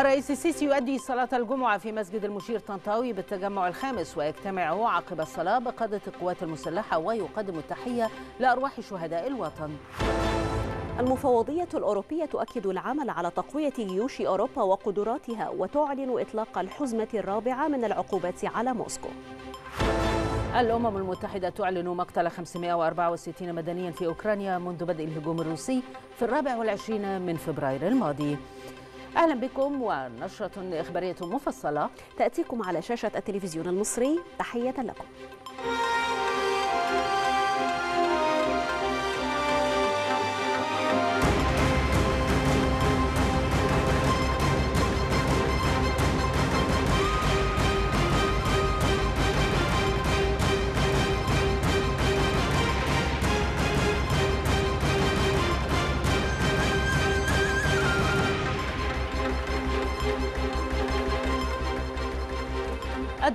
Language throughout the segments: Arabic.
الرئيس السيسي يؤدي صلاة الجمعة في مسجد المشير طنطاوي بالتجمع الخامس ويجتمع عقب الصلاة بقادة القوات المسلحة ويقدم التحية لأرواح شهداء الوطن المفوضية الأوروبية تؤكد العمل على تقوية جيوش أوروبا وقدراتها وتعلن إطلاق الحزمة الرابعة من العقوبات على موسكو الأمم المتحدة تعلن مقتل 564 مدنيا في أوكرانيا منذ بدء الهجوم الروسي في الرابع والعشرين من فبراير الماضي أهلا بكم ونشرة إخبارية مفصلة تأتيكم على شاشة التلفزيون المصري تحية لكم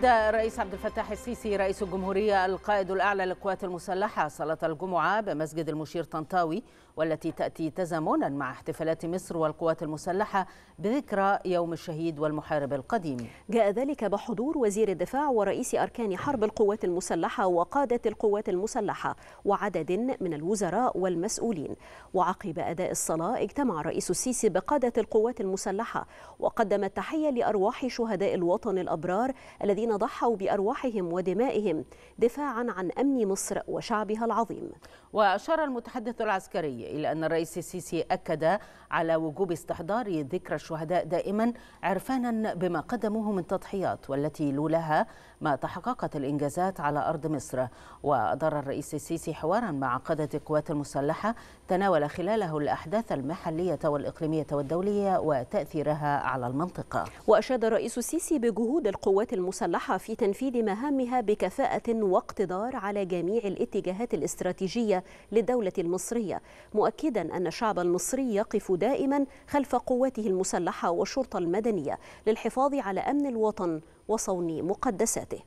نادى الرئيس عبد الفتاح السيسي رئيس الجمهورية القائد الأعلى للقوات المسلحة صلاة الجمعة بمسجد المشير طنطاوي والتي تأتي تزامنا مع احتفالات مصر والقوات المسلحة بذكرى يوم الشهيد والمحارب القديم جاء ذلك بحضور وزير الدفاع ورئيس أركان حرب القوات المسلحة وقادة القوات المسلحة وعدد من الوزراء والمسؤولين وعقب أداء الصلاة اجتمع الرئيس السيسي بقادة القوات المسلحة وقدم التحية لأرواح شهداء الوطن الأبرار الذين ضحوا بأرواحهم ودمائهم دفاعا عن أمن مصر وشعبها العظيم وأشار المتحدث العسكري الدولي إلا أن الرئيس السيسي أكد على وجوب استحضار ذكرى الشهداء دائما عرفانا بما قدموه من تضحيات والتي لولاها ما تحققت الإنجازات على أرض مصر وأدار الرئيس السيسي حوارا مع قادة القوات المسلحة تناول خلاله الأحداث المحلية والإقليمية والدولية وتأثيرها على المنطقة وأشاد الرئيس السيسي بجهود القوات المسلحة في تنفيذ مهامها بكفاءة واقتدار على جميع الاتجاهات الاستراتيجية للدولة المصرية مؤكدا أن الشعب المصري يقف دائما خلف قواته المسلحة والشرطة المدنية للحفاظ على أمن الوطن وصون مقدساته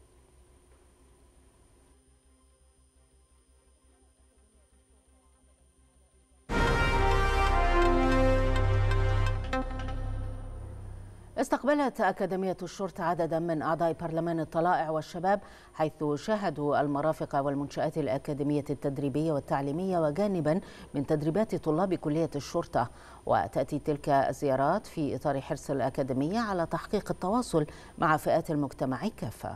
استقبلت أكاديمية الشرطة عددا من أعضاء برلمان الطلائع والشباب حيث شاهدوا المرافق والمنشآت الأكاديمية التدريبية والتعليمية وجانبا من تدريبات طلاب كلية الشرطة وتأتي تلك الزيارات في إطار حرص الأكاديمية على تحقيق التواصل مع فئات المجتمع كافة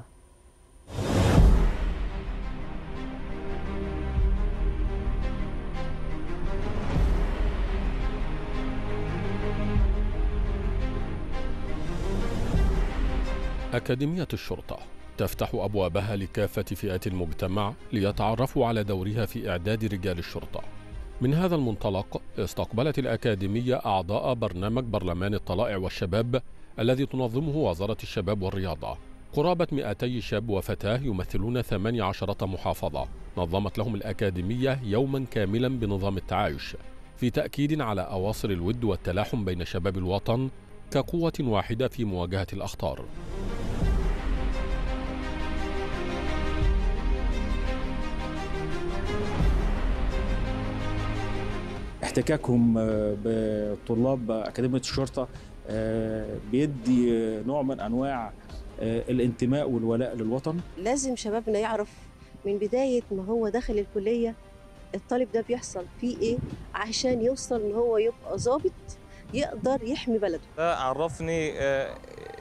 أكاديمية الشرطة تفتح أبوابها لكافة فئات المجتمع ليتعرفوا على دورها في إعداد رجال الشرطة. من هذا المنطلق استقبلت الأكاديمية أعضاء برنامج برلمان الطلائع والشباب الذي تنظمه وزارة الشباب والرياضة. قرابة 200 شاب وفتاة يمثلون 18 محافظة نظمت لهم الأكاديمية يوما كاملا بنظام التعايش في تأكيد على أواصر الود والتلاحم بين شباب الوطن كقوة واحدة في مواجهة الأخطار احتكاكهم آه، بطلاب أكاديمية الشرطة آه، بيدي آه، نوع من أنواع الانتماء والولاء للوطن لازم شبابنا يعرف من بداية ما هو داخل الكلية الطالب ده بيحصل فيه إيه عشان يوصل إن هو يبقى ظابط يقدر يحمي بلده عرفني آه،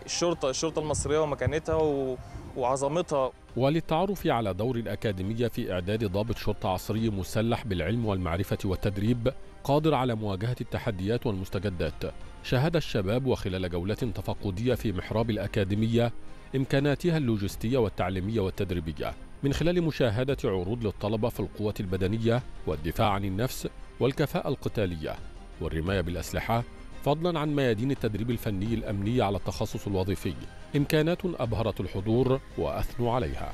الشرطة الشرطة المصرية ومكانتها و... وعظمتها وللتعرف على دور الأكاديمية في إعداد ضابط شرطة عصري مسلح بالعلم والمعرفة والتدريب قادر على مواجهة التحديات والمستجدات شاهد الشباب وخلال جولة تفقدية في محراب الأكاديمية إمكاناتها اللوجستية والتعليمية والتدريبية من خلال مشاهدة عروض للطلبة في القوة البدنية والدفاع عن النفس والكفاءة القتالية والرماية بالأسلحة فضلا عن ميادين التدريب الفني الأمني على التخصص الوظيفي إمكانات أبهرت الحضور وأثنوا عليها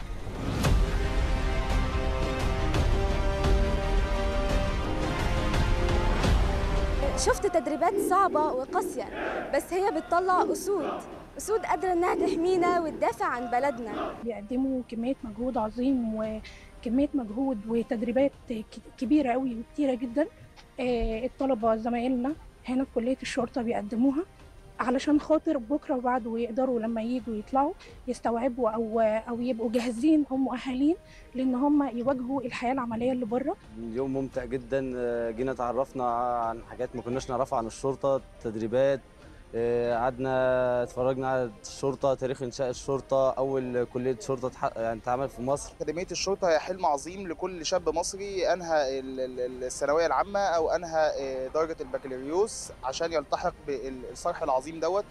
شفت تدريبات صعبة وقاسية بس هي بتطلع أسود أسود قادرة إنها تحمينا وتدافع عن بلدنا بيقدموا كمية مجهود عظيم وكمية مجهود وتدريبات كبيرة قوي وكتيرة جدا آه، الطلبة زمايلنا هنا في كليه الشرطه بيقدموها علشان خاطر بكره وبعده ويقدروا لما يجوا يطلعوا يستوعبوا او او يبقوا جاهزين او مؤهلين لان هم يواجهوا الحياه العمليه اللي بره. يوم ممتع جدا آه، جينا اتعرفنا عن حاجات ما كناش نعرفها عن الشرطه، تدريبات، آه، قعدنا اتفرجنا على الشرطه تاريخ انشاء الشرطه اول كليه شرطه يعني اتعملت في مصر اكاديميه الشرطه هي حلم عظيم لكل شاب مصري انهى الثانويه العامه او انهى آه، درجه البكالوريوس عشان يلتحق بالصرح العظيم دوت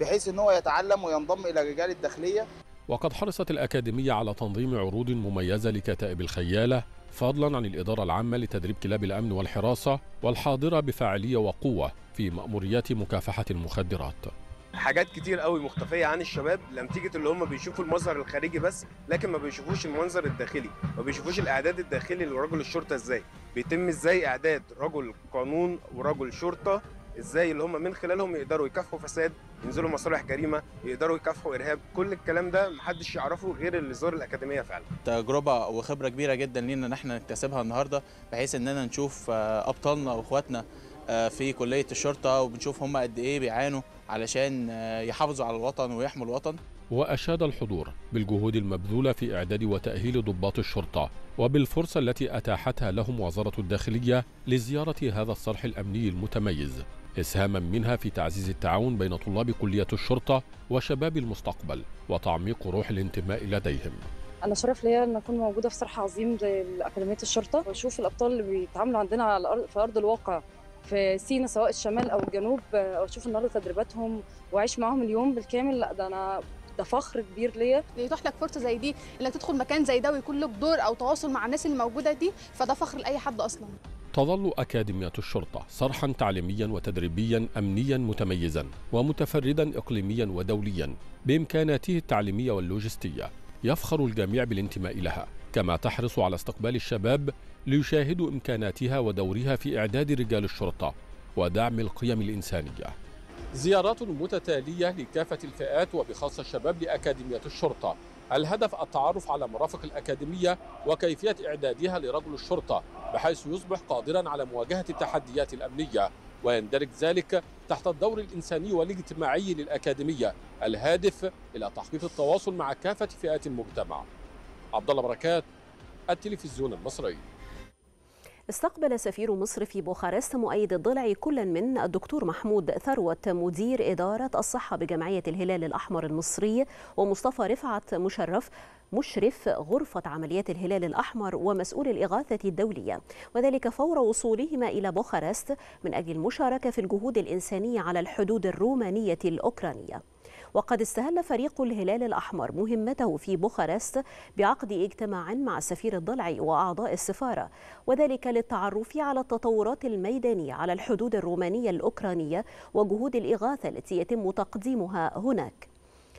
بحيث ان هو يتعلم وينضم الى رجال الداخليه وقد حرصت الاكاديميه على تنظيم عروض مميزه لكتائب الخياله فضلا عن الإدارة العامة لتدريب كلاب الأمن والحراسة والحاضرة بفاعلية وقوة في مأموريات مكافحة المخدرات حاجات كتير قوي مختفيه عن الشباب لنتيجه اللي هم بيشوفوا المظهر الخارجي بس لكن ما بيشوفوش المنظر الداخلي ما بيشوفوش الاعداد الداخلي لرجل الشرطه ازاي بيتم ازاي اعداد رجل قانون ورجل شرطه ازاي اللي هم من خلالهم يقدروا يكافحوا فساد ينزلوا مصالح جريمه يقدروا يكافحوا ارهاب كل الكلام ده محدش يعرفه غير اللي زار الاكاديميه فعلا تجربه وخبره كبيره جدا لينا ان احنا نكتسبها النهارده بحيث اننا نشوف آه، ابطالنا واخواتنا آه، في كليه الشرطه وبنشوف هم قد ايه بيعانوا علشان آه، يحافظوا على الوطن ويحموا الوطن وأشاد الحضور بالجهود المبذولة في إعداد وتأهيل ضباط الشرطة وبالفرصة التي أتاحتها لهم وزارة الداخلية لزيارة هذا الصرح الأمني المتميز إسهاما منها في تعزيز التعاون بين طلاب كلية الشرطة وشباب المستقبل وتعميق روح الانتماء لديهم انا شرف ليا ان اكون موجوده في صرح عظيم لاكاديميه الشرطه واشوف الابطال اللي بيتعاملوا عندنا على في ارض الواقع في سينا سواء الشمال او الجنوب واشوف آه، النهارده تدريباتهم واعيش معاهم اليوم بالكامل لا ده انا ده فخر كبير ليا يتاح لك فرصه زي دي انك تدخل مكان زي ده ويكون لك دور او تواصل مع الناس الموجوده دي فده فخر لاي حد اصلا تظل أكاديمية الشرطة صرحا تعليميا وتدريبيا أمنيا متميزا ومتفردا إقليميا ودوليا بإمكاناته التعليمية واللوجستية يفخر الجميع بالانتماء لها كما تحرص على استقبال الشباب ليشاهدوا إمكاناتها ودورها في إعداد رجال الشرطة ودعم القيم الإنسانية زيارات متتالية لكافة الفئات وبخاصة الشباب لأكاديمية الشرطة الهدف التعرف على مرافق الأكاديمية وكيفية إعدادها لرجل الشرطة بحيث يصبح قادرا على مواجهة التحديات الأمنية ويندرج ذلك تحت الدور الإنساني والاجتماعي للأكاديمية الهادف إلى تحقيق التواصل مع كافة فئات المجتمع عبد الله بركات التلفزيون المصري استقبل سفير مصر في بوخارست مؤيد الضلع كل من الدكتور محمود ثروت مدير إدارة الصحة بجمعية الهلال الأحمر المصري ومصطفى رفعت مشرف مشرف غرفة عمليات الهلال الأحمر ومسؤول الإغاثة الدولية وذلك فور وصولهما إلى بوخارست من أجل المشاركة في الجهود الإنسانية على الحدود الرومانية الأوكرانية وقد استهل فريق الهلال الأحمر مهمته في بوخارست بعقد اجتماع مع السفير الضلعي وأعضاء السفارة وذلك للتعرف على التطورات الميدانية على الحدود الرومانية الأوكرانية وجهود الإغاثة التي يتم تقديمها هناك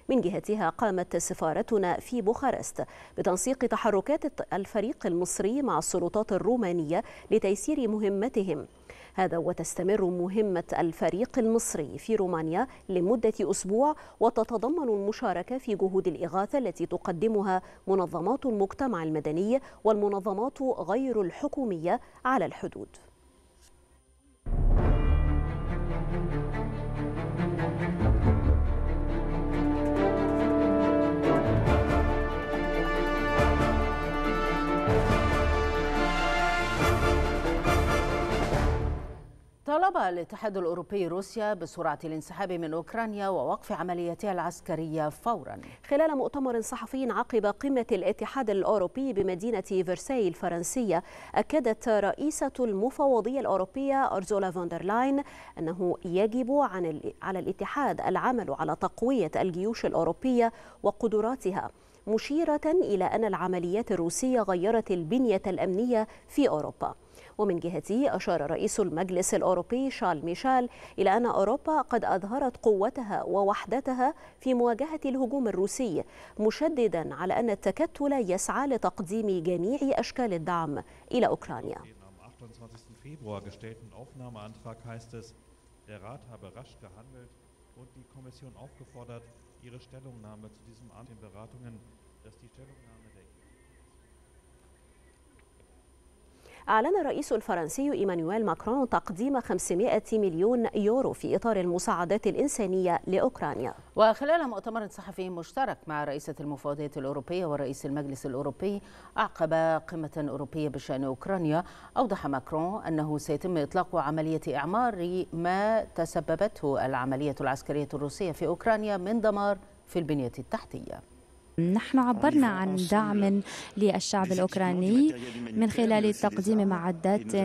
من جهتها قامت سفارتنا في بوخارست بتنسيق تحركات الفريق المصري مع السلطات الرومانية لتيسير مهمتهم هذا وتستمر مهمة الفريق المصري في رومانيا لمدة أسبوع وتتضمن المشاركة في جهود الإغاثة التي تقدمها منظمات المجتمع المدني والمنظمات غير الحكومية على الحدود طالب الاتحاد الأوروبي روسيا بسرعة الانسحاب من أوكرانيا ووقف عملياتها العسكرية فورا خلال مؤتمر صحفي عقب قمة الاتحاد الأوروبي بمدينة فرساي الفرنسية أكدت رئيسة المفوضية الأوروبية أرزولا فوندرلاين أنه يجب عن على الاتحاد العمل على تقوية الجيوش الأوروبية وقدراتها مشيرة إلى أن العمليات الروسية غيرت البنية الأمنية في أوروبا ومن جهته أشار رئيس المجلس الأوروبي شارل ميشال إلى أن أوروبا قد أظهرت قوتها ووحدتها في مواجهة الهجوم الروسي مشددا على أن التكتل يسعى لتقديم جميع أشكال الدعم إلى أوكرانيا Ihre Stellungnahme zu diesem Amt in Beratungen, dass die Stellungnahme der أعلن الرئيس الفرنسي إيمانويل ماكرون تقديم 500 مليون يورو في إطار المساعدات الإنسانية لأوكرانيا وخلال مؤتمر صحفي مشترك مع رئيسة المفوضية الأوروبية ورئيس المجلس الأوروبي أعقب قمة أوروبية بشأن أوكرانيا أوضح ماكرون أنه سيتم إطلاق عملية إعمار ما تسببته العملية العسكرية الروسية في أوكرانيا من دمار في البنية التحتية نحن عبرنا عن دعم للشعب الأوكراني من خلال تقديم معدات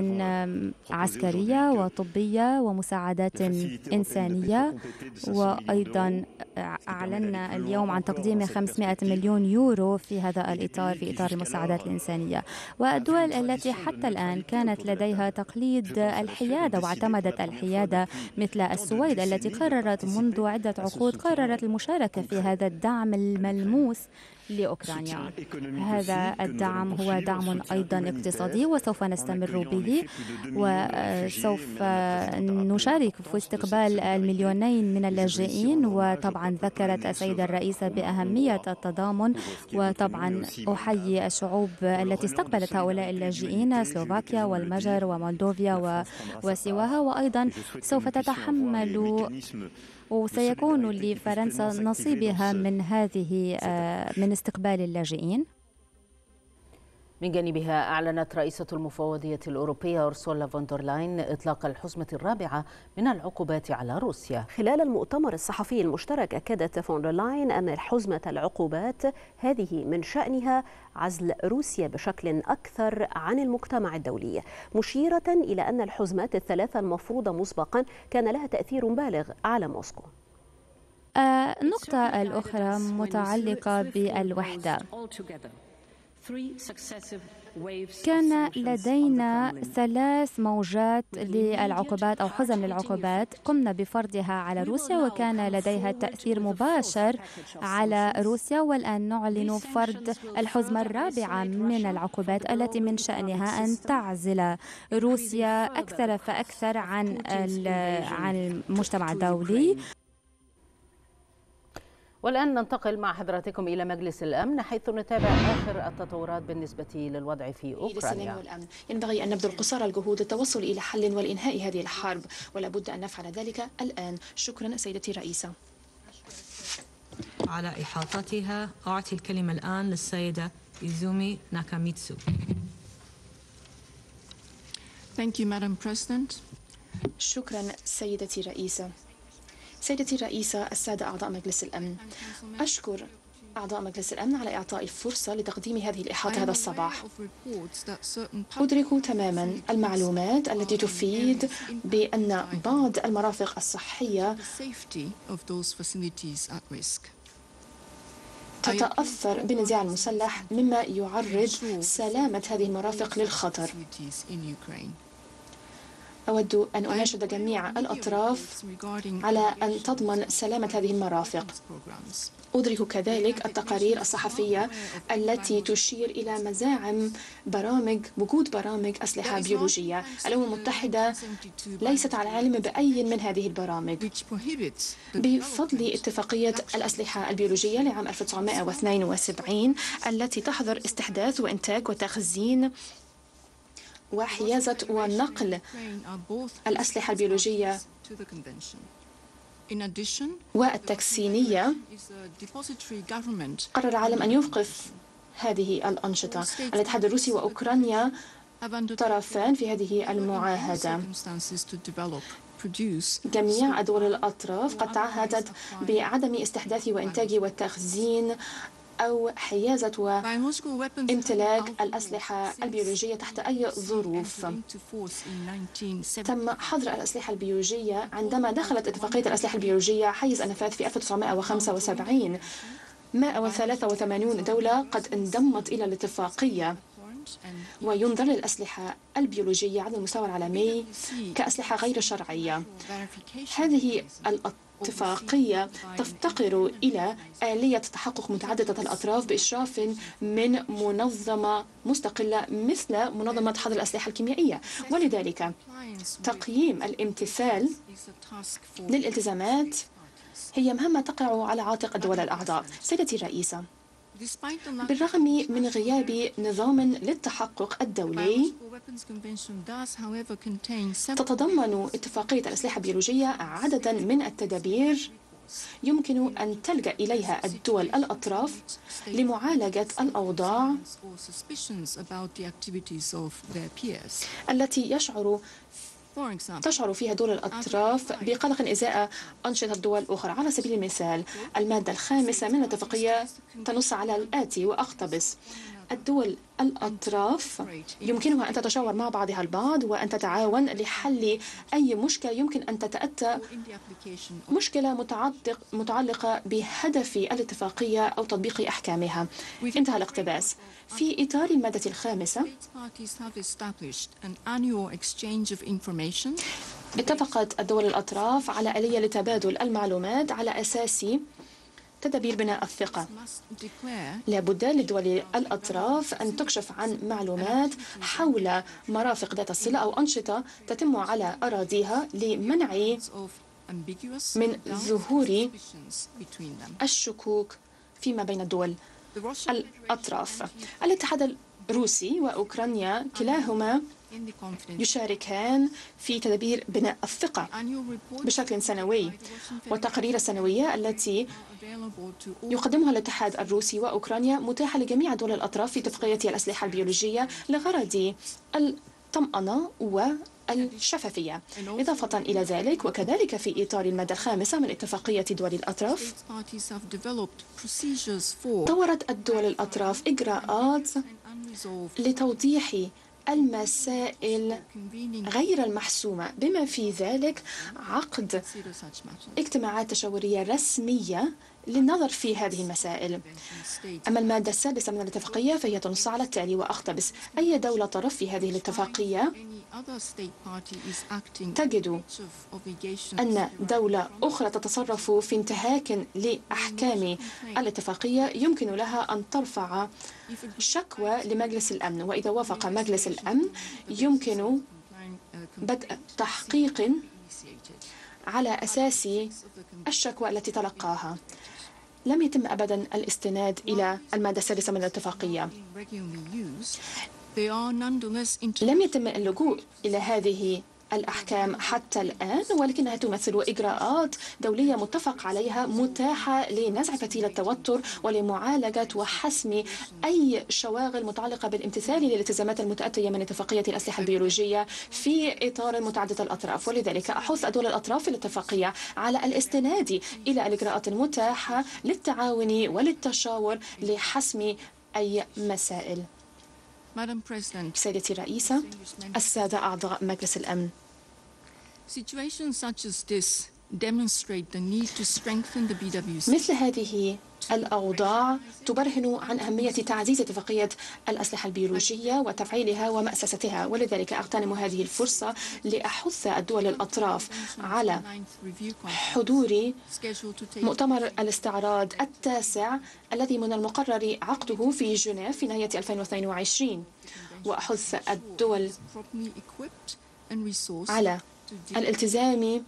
عسكرية وطبية ومساعدات إنسانية وأيضا أعلنا اليوم عن تقديم 500 مليون يورو في هذا الإطار في إطار المساعدات الإنسانية والدول التي حتى الآن كانت لديها تقليد الحيادة واعتمدت الحيادة مثل السويد التي قررت منذ عدة عقود قررت المشاركة في هذا الدعم الملموس لأوكرانيا هذا الدعم هو دعم أيضا اقتصادي وسوف نستمر به وسوف نشارك في استقبال المليونين من اللاجئين وطبعا ذكرت السيدة الرئيسة بأهمية التضامن وطبعا أحيي الشعوب التي استقبلت هؤلاء اللاجئين سلوفاكيا والمجر ومولدوفيا وسواها وأيضا سوف تتحمل وسيكون لفرنسا نصيبها من هذه آه، من استقبال اللاجئين من جانبها أعلنت رئيسة المفوضية الأوروبية أرسولا فوندرلاين إطلاق الحزمة الرابعة من العقوبات على روسيا خلال المؤتمر الصحفي المشترك أكدت فوندرلاين أن الحزمة العقوبات هذه من شأنها عزل روسيا بشكل أكثر عن المجتمع الدولي مشيرة إلى أن الحزمات الثلاثة المفروضة مسبقا كان لها تأثير بالغ على موسكو آه، النقطة الأخرى متعلقة بالوحدة كان لدينا ثلاث موجات للعقوبات أو حزم للعقوبات قمنا بفرضها على روسيا وكان لديها تأثير مباشر على روسيا والآن نعلن فرض الحزمة الرابعة من العقوبات التي من شأنها أن تعزل روسيا أكثر فأكثر عن عن المجتمع الدولي والآن ننتقل مع حضراتكم إلى مجلس الأمن حيث نتابع آخر التطورات بالنسبة للوضع في أوكرانيا والأمن ينبغي أن نبذل قصارى الجهود للتوصل إلى حل والإنهاء هذه الحرب ولا بد أن نفعل ذلك الآن شكرا سيدتي الرئيسة على إحاطتها أعطي الكلمة الآن للسيدة إيزومي ناكاميتسو Thank you, Madam President. شكرا سيدتي الرئيسة سيدتي الرئيسة السادة أعضاء مجلس الأمن أشكر أعضاء مجلس الأمن على إعطاء فرصة لتقديم هذه الإحاطة هذا الصباح أدرك تماما المعلومات التي تفيد بأن بعض المرافق الصحية تتأثر بالنزاع المسلح مما يعرض سلامة هذه المرافق للخطر أود أن أناشد جميع الأطراف على أن تضمن سلامة هذه المرافق أدرك كذلك التقارير الصحفية التي تشير إلى مزاعم برامج وجود برامج أسلحة بيولوجية الأمم المتحدة ليست على علم بأي من هذه البرامج بفضل اتفاقية الأسلحة البيولوجية لعام 1972 التي تحظر استحداث وإنتاج وتخزين وحيازة ونقل الأسلحة البيولوجية والتكسينية قرر العالم أن يوقف هذه الأنشطة الاتحاد الروسي وأوكرانيا طرفان في هذه المعاهدة جميع الدول الأطراف قد تعهدت بعدم استحداث وإنتاج وتخزين أو حيازة وامتلاك الأسلحة البيولوجية تحت أي ظروف تم حظر الأسلحة البيولوجية عندما دخلت اتفاقية الأسلحة البيولوجية حيز النفاذ في 1975 183 دولة قد انضمت إلى الاتفاقية وينظر للأسلحة البيولوجية على المستوى العالمي كأسلحة غير شرعية هذه اتفاقية تفتقر إلى آلية تحقق متعددة الأطراف بإشراف من منظمة مستقلة مثل منظمة حظر الأسلحة الكيميائية ولذلك تقييم الامتثال للالتزامات هي مهمة تقع على عاتق الدول الأعضاء سيدتي الرئيسة بالرغم من غياب نظام للتحقق الدولي تتضمن اتفاقية الأسلحة البيولوجية عددا من التدابير يمكن أن تلجأ إليها الدول الأطراف لمعالجة الأوضاع التي يشعر تشعر فيها دول الأطراف بقلق إزاء أنشطة دول أخرى على سبيل المثال المادة الخامسة من الاتفاقية تنص على الآتي وأقتبس الدول الأطراف يمكنها أن تتشاور مع بعضها البعض وأن تتعاون لحل أي مشكلة يمكن أن تتأتى مشكلة متعلقة بهدف الاتفاقية أو تطبيق أحكامها انتهى الاقتباس في إطار المادة الخامسة اتفقت الدول الأطراف على آلية لتبادل المعلومات على أساس تدابير بناء الثقة لابد لدول الأطراف أن تكشف عن معلومات حول مرافق ذات الصلة أو أنشطة تتم على أراضيها لمنع من ظهور الشكوك فيما بين الدول الأطراف الاتحاد الروسي وأوكرانيا كلاهما يشاركان في تدابير بناء الثقة بشكل سنوي والتقارير السنوية التي يقدمها الاتحاد الروسي وأوكرانيا متاحة لجميع دول الأطراف في اتفاقية الأسلحة البيولوجية لغرض الطمأنة الشفافية إضافة إلى ذلك وكذلك في إطار المادة الخامسة من اتفاقية دول الأطراف طورت الدول الأطراف إجراءات لتوضيح المسائل غير المحسومة بما في ذلك عقد اجتماعات تشاورية رسمية للنظر في هذه المسائل أما المادة السادسة من الاتفاقية فهي تنص على التالي وأقتبس أي دولة طرف في هذه الاتفاقية تجد أن دولة أخرى تتصرف في انتهاك لأحكام الاتفاقية يمكن لها أن ترفع شكوى لمجلس الأمن وإذا وافق مجلس الأمن يمكن بدء تحقيق على أساس الشكوى التي تلقاها لم يتم أبدا الاستناد إلى المادة السادسة من الاتفاقية لم يتم اللجوء إلى هذه الأحكام حتى الآن ولكنها تمثل إجراءات دولية متفق عليها متاحة لنزع فتيل التوتر ولمعالجة وحسم أي شواغل متعلقة بالامتثال للالتزامات المتأتية من اتفاقية الأسلحة البيولوجية في إطار متعدد الأطراف ولذلك أحث دول الأطراف في الاتفاقية على الاستناد إلى الإجراءات المتاحة للتعاون وللتشاور لحسم أي مسائل سيدتي الرئيسة السادة أعضاء مجلس الأمن مثل هذه الأوضاع تبرهن عن أهمية تعزيز اتفاقية الأسلحة البيولوجية وتفعيلها ومأسستها ولذلك أغتنم هذه الفرصة لأحث الدول الأطراف على حضور مؤتمر الاستعراض التاسع الذي من المقرر عقده في جنيف في نهاية 2022 وأحث الدول على الالتزام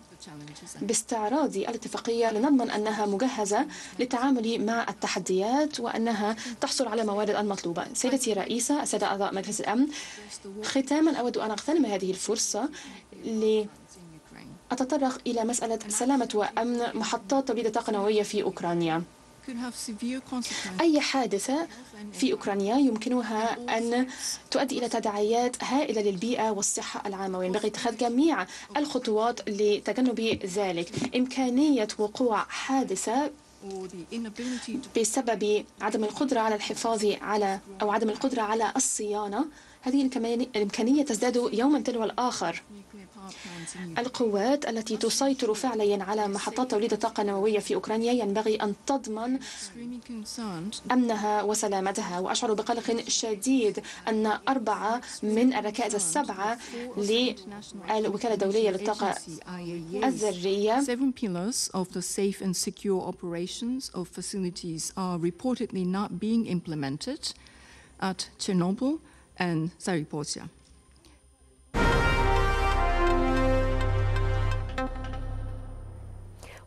باستعراض الاتفاقية لنضمن أنها مجهزة للتعامل مع التحديات وأنها تحصل على الموارد المطلوبة سيدتي الرئيسة السادة أعضاء مجلس الأمن ختاما أود أن أغتنم هذه الفرصة ل أتطرق إلى مسألة سلامة وأمن محطات توليد الطاقة النووية في أوكرانيا أي حادثة في أوكرانيا يمكنها أن تؤدي إلى تداعيات هائلة للبيئة والصحة العامة وينبغي اتخاذ جميع الخطوات لتجنب ذلك إمكانية وقوع حادثة بسبب عدم القدرة على الحفاظ على أو عدم القدرة على الصيانة هذه الإمكانية تزداد يوما تلو الآخر آه، القوات التي تسيطر فعليا على محطات توليد الطاقة النووية في أوكرانيا ينبغي أن تضمن أمنها وسلامتها وأشعر بقلق شديد أن أربعة من الركائز السبعة للوكالة الدولية للطاقة الذرية Seven pillars of the safe and secure operations of facilities are reportedly not being implemented at Chernobyl and Zarypozhia.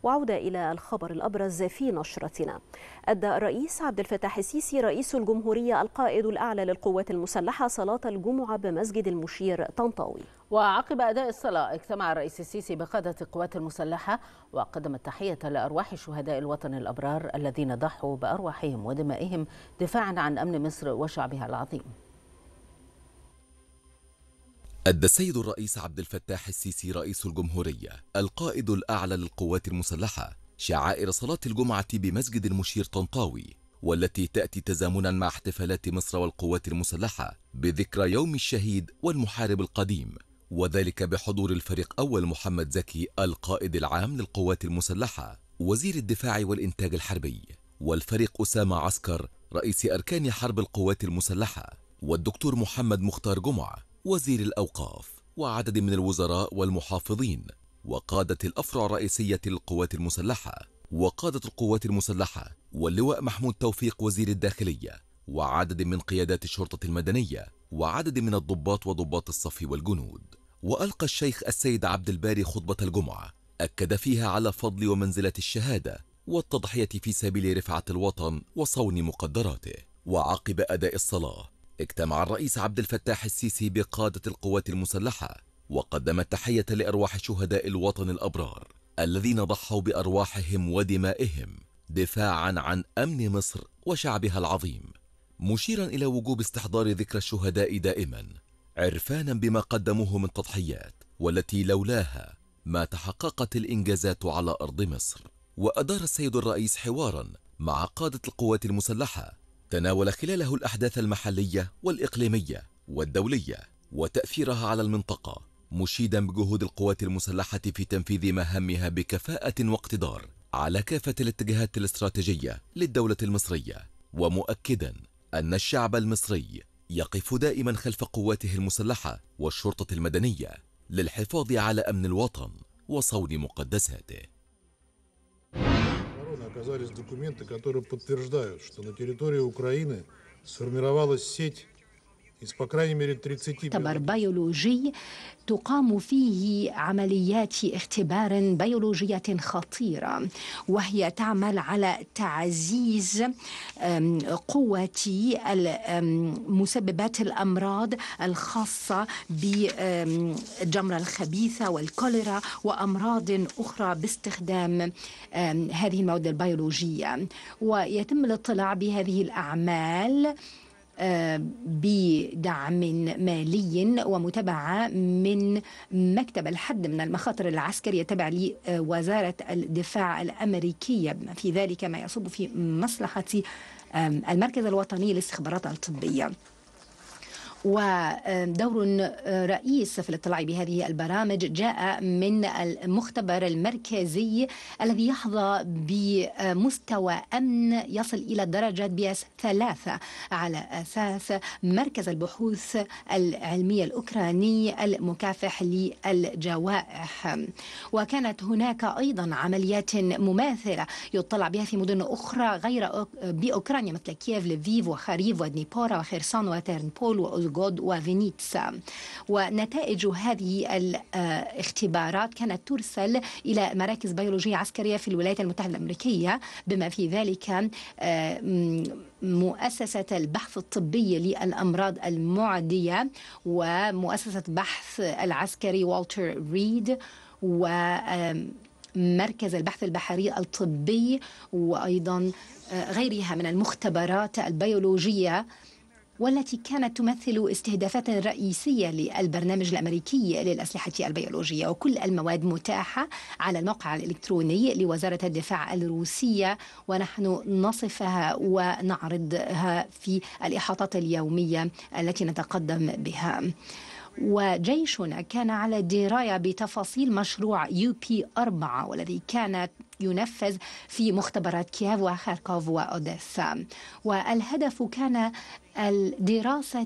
وعودة إلى الخبر الأبرز في نشرتنا أدى الرئيس عبد الفتاح السيسي رئيس الجمهورية القائد الأعلى للقوات المسلحة صلاة الجمعة بمسجد المشير طنطاوي وعقب أداء الصلاة اجتمع الرئيس السيسي بقادة القوات المسلحة وقدم التحية لأرواح شهداء الوطن الأبرار الذين ضحوا بأرواحهم ودمائهم دفاعا عن أمن مصر وشعبها العظيم أدى السيد الرئيس عبد الفتاح السيسي رئيس الجمهورية القائد الأعلى للقوات المسلحة شعائر صلاة الجمعة بمسجد المشير طنطاوي والتي تأتي تزامنا مع احتفالات مصر والقوات المسلحة بذكرى يوم الشهيد والمحارب القديم وذلك بحضور الفريق أول محمد زكي القائد العام للقوات المسلحة وزير الدفاع والإنتاج الحربي والفريق أسامة عسكر رئيس أركان حرب القوات المسلحة والدكتور محمد مختار جمعة وزير الأوقاف وعدد من الوزراء والمحافظين وقادة الأفرع الرئيسية للقوات المسلحة وقادة القوات المسلحة واللواء محمود توفيق وزير الداخلية وعدد من قيادات الشرطة المدنية وعدد من الضباط وضباط الصف والجنود وألقى الشيخ السيد عبد الباري خطبة الجمعة أكد فيها على فضل ومنزلة الشهادة والتضحية في سبيل رفعة الوطن وصون مقدراته وعقب أداء الصلاة اجتمع الرئيس عبد الفتاح السيسي بقادة القوات المسلحة وقدم التحية لأرواح شهداء الوطن الأبرار الذين ضحوا بأرواحهم ودمائهم دفاعا عن أمن مصر وشعبها العظيم مشيرا إلى وجوب استحضار ذكرى الشهداء دائما عرفانا بما قدموه من تضحيات والتي لولاها ما تحققت الإنجازات على أرض مصر وأدار السيد الرئيس حوارا مع قادة القوات المسلحة تناول خلاله الأحداث المحلية والإقليمية والدولية وتأثيرها على المنطقة مشيدا بجهود القوات المسلحة في تنفيذ مهامها بكفاءة واقتدار على كافة الاتجاهات الاستراتيجية للدولة المصرية ومؤكدا أن الشعب المصري يقف دائما خلف قواته المسلحة والشرطة المدنية للحفاظ على أمن الوطن وصون مقدساته оказались документы, которые подтверждают, что на территории Украины сформировалась сеть يعتبر بيولوجي تقام فيه عمليات اختبار بيولوجية خطيرة وهي تعمل على تعزيز قوة مسببات الأمراض الخاصة بالجمرة الخبيثة والكوليرا وأمراض أخرى باستخدام هذه المواد البيولوجية ويتم الاطلاع بهذه الأعمال بدعم مالي ومتابعة من مكتب الحد من المخاطر العسكرية التابع لوزارة الدفاع الأمريكية في ذلك ما يصب في مصلحة المركز الوطني للاستخبارات الطبية ودور رئيس في الاطلاع بهذه البرامج جاء من المختبر المركزي الذي يحظى بمستوى أمن يصل إلى درجة بي اس ثلاثة على أساس مركز البحوث العلمية الأوكراني المكافح للجوائح وكانت هناك أيضا عمليات مماثلة يطلع بها في مدن أخرى غير بأوكرانيا مثل كييف لفيف وخريف ودنيبورا وخيرسان وتيرنبول وأوزغو جود وفينيتسا ونتائج هذه الاختبارات كانت ترسل إلى مراكز بيولوجية عسكرية في الولايات المتحدة الأمريكية بما في ذلك آه، مؤسسة البحث الطبي للأمراض المعدية ومؤسسة بحث العسكري والتر ريد و مركز البحث البحري الطبي وايضا آه، غيرها من المختبرات البيولوجيه والتي كانت تمثل استهدافات رئيسية للبرنامج الأمريكي للأسلحة البيولوجية وكل المواد متاحة على الموقع الإلكتروني لوزارة الدفاع الروسية ونحن نصفها ونعرضها في الإحاطات اليومية التي نتقدم بها وجيشنا كان على دراية بتفاصيل مشروع يو بي 4 والذي كان ينفذ في مختبرات كييف وخاركوف وأوديسا والهدف كان الدراسة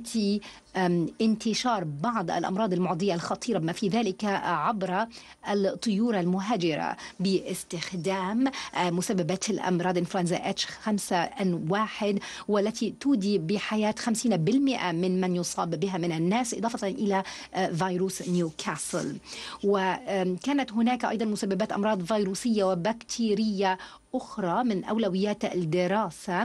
انتشار بعض الأمراض المعدية الخطيرة بما في ذلك عبر الطيور المهاجرة باستخدام أه، مسببات الأمراض إنفلونزا اتش 5 ان 1 والتي تودي بحياة 50% من من يصاب بها من الناس إضافة إلى أه، فيروس نيوكاسل وكانت هناك أيضا مسببات أمراض فيروسية وبكتيرية أخرى من أولويات الدراسة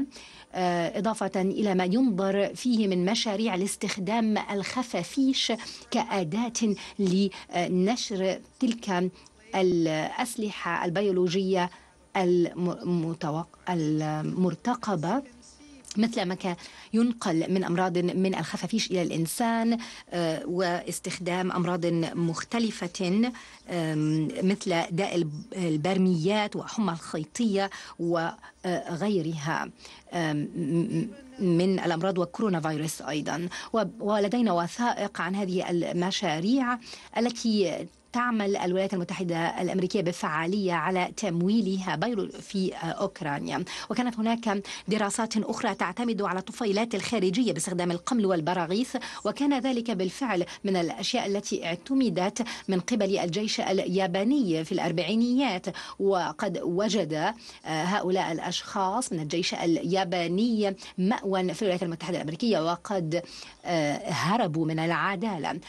أه، إضافة إلى ما ينظر فيه من مشاريع لاستخدام الإعلام الخفافيش كأداة لنشر تلك الأسلحة البيولوجية المرتقبة مثل ما كان ينقل من أمراض من الخفافيش إلى الإنسان آه، واستخدام أمراض مختلفة مثل داء البرميات وحمى الخيطية وغيرها آه، من الأمراض وكورونا فيروس أيضا ولدينا وثائق عن هذه المشاريع التي تعمل الولايات المتحدة الأمريكية بفعالية على تمويلها في أوكرانيا وكانت هناك دراسات أخرى تعتمد على الطفيلات الخارجية باستخدام القمل والبراغيث وكان ذلك بالفعل من الأشياء التي اعتمدت من قبل الجيش الياباني في الأربعينيات وقد وجد آه، هؤلاء الأشخاص من الجيش الياباني مأوى في الولايات المتحدة الأمريكية وقد آه، هربوا من العدالة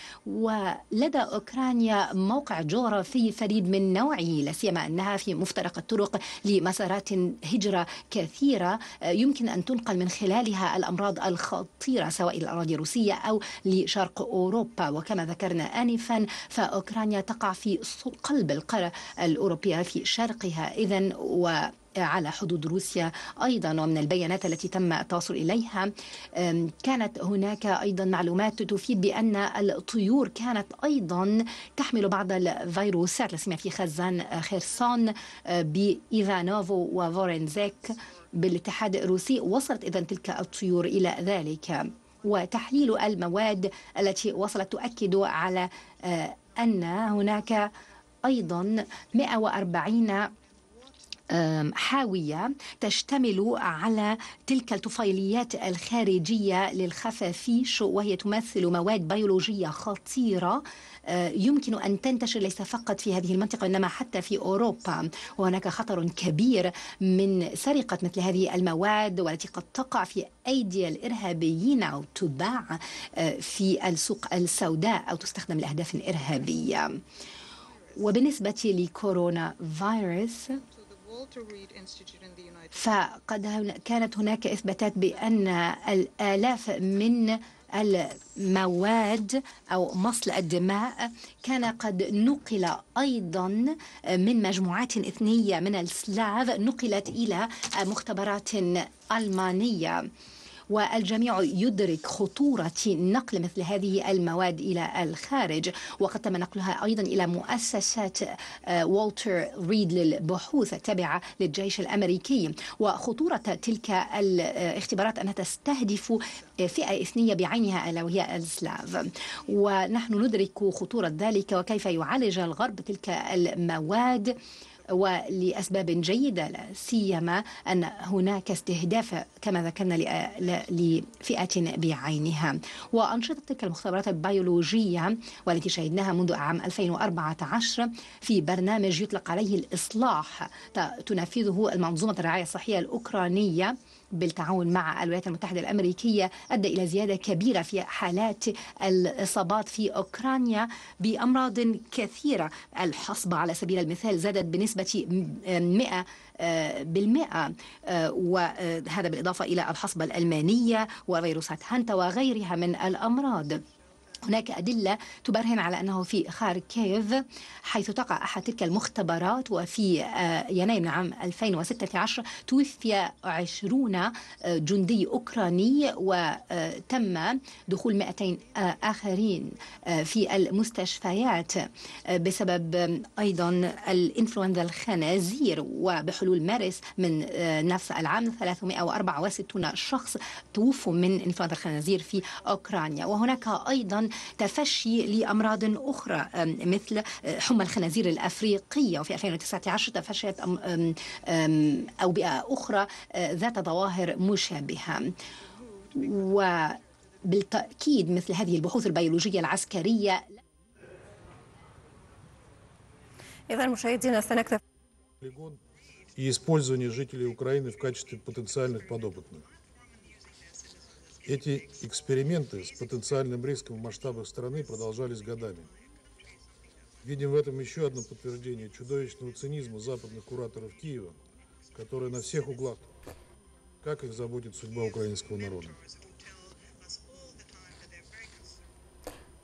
ولدى أوكرانيا موقع جغرافي فريد من نوعه لا سيما انها في مفترق الطرق لمسارات هجره كثيره آه، يمكن ان تنقل من خلالها الامراض الخطيره سواء الى الاراضي الروسيه او لشرق اوروبا وكما ذكرنا انفا فاوكرانيا تقع في قلب القاره الاوروبيه في شرقها اذا و على حدود روسيا أيضا ومن البيانات التي تم التوصل إليها كانت هناك أيضا معلومات تفيد بأن الطيور كانت أيضا تحمل بعض الفيروسات لا سيما في خزان آه، خيرسون آه، بإيفانوفو وفورنزيك بالاتحاد الروسي وصلت إذا تلك الطيور إلى ذلك وتحليل المواد التي وصلت تؤكد على آه، أن هناك أيضا 140 حاوية تشتمل على تلك الطفيليات الخارجية للخفافيش وهي تمثل مواد بيولوجية خطيرة أه، يمكن أن تنتشر ليس فقط في هذه المنطقة إنما حتى في أوروبا وهناك خطر كبير من سرقة مثل هذه المواد والتي قد تقع في أيدي الإرهابيين أو تباع أه، في السوق السوداء أو تستخدم لأهداف إرهابية وبالنسبة لكورونا فيروس فقد كانت هناك إثباتات بأن الآلاف من المواد أو مصل الدماء كان قد نقل أيضا من مجموعات إثنية من السلاف نقلت إلى مختبرات ألمانية والجميع يدرك خطورة نقل مثل هذه المواد إلى الخارج وقد تم نقلها أيضا إلى مؤسسات آه، والتر ريد للبحوث التابعة للجيش الأمريكي وخطورة تلك الاختبارات أنها تستهدف فئة إثنية بعينها ألا وهي السلاف ونحن ندرك خطورة ذلك وكيف يعالج الغرب تلك المواد ولأسباب جيدة لا سيما أن هناك استهداف كما ذكرنا لفئة بعينها وأنشطة تلك المختبرات البيولوجية والتي شهدناها منذ عام 2014 في برنامج يطلق عليه الإصلاح تنفذه المنظومة الرعاية الصحية الأوكرانية بالتعاون مع الولايات المتحدة الأمريكية أدى إلى زيادة كبيرة في حالات الإصابات في أوكرانيا بأمراض كثيرة الحصبة على سبيل المثال زادت بنسبة 100 بالمئة وهذا بالإضافة إلى الحصبة الألمانية وفيروسات هانتا وغيرها من الأمراض هناك أدلة تبرهن على أنه في خاركيف حيث تقع أحد تلك المختبرات وفي آه، يناير عام 2016 توفي 20 آه، جندي أوكراني وتم آه، دخول 200 آخرين في المستشفيات بسبب أيضا الإنفلونزا الخنازير وبحلول مارس من نفس العام 364 شخص توفوا من إنفلونزا الخنازير في أوكرانيا وهناك أيضا تفشي لأمراض أخرى مثل أه، حمى الخنازير الأفريقية وفي 2019 تفشيت أوبئة أخرى أه، ذات ظواهر مشابهة وبالتأكيد مثل هذه البحوث البيولوجية العسكرية إذا مشاهدينا سنكتفي использование жителей Украины в качестве потенциальных подопытных. Эти эксперименты с потенциальным риском в масштабах страны продолжались годами. Видим в этом еще одно подтверждение чудовищного цинизма западных кураторов Киева, которые на всех углах, как их заботит судьба украинского народа.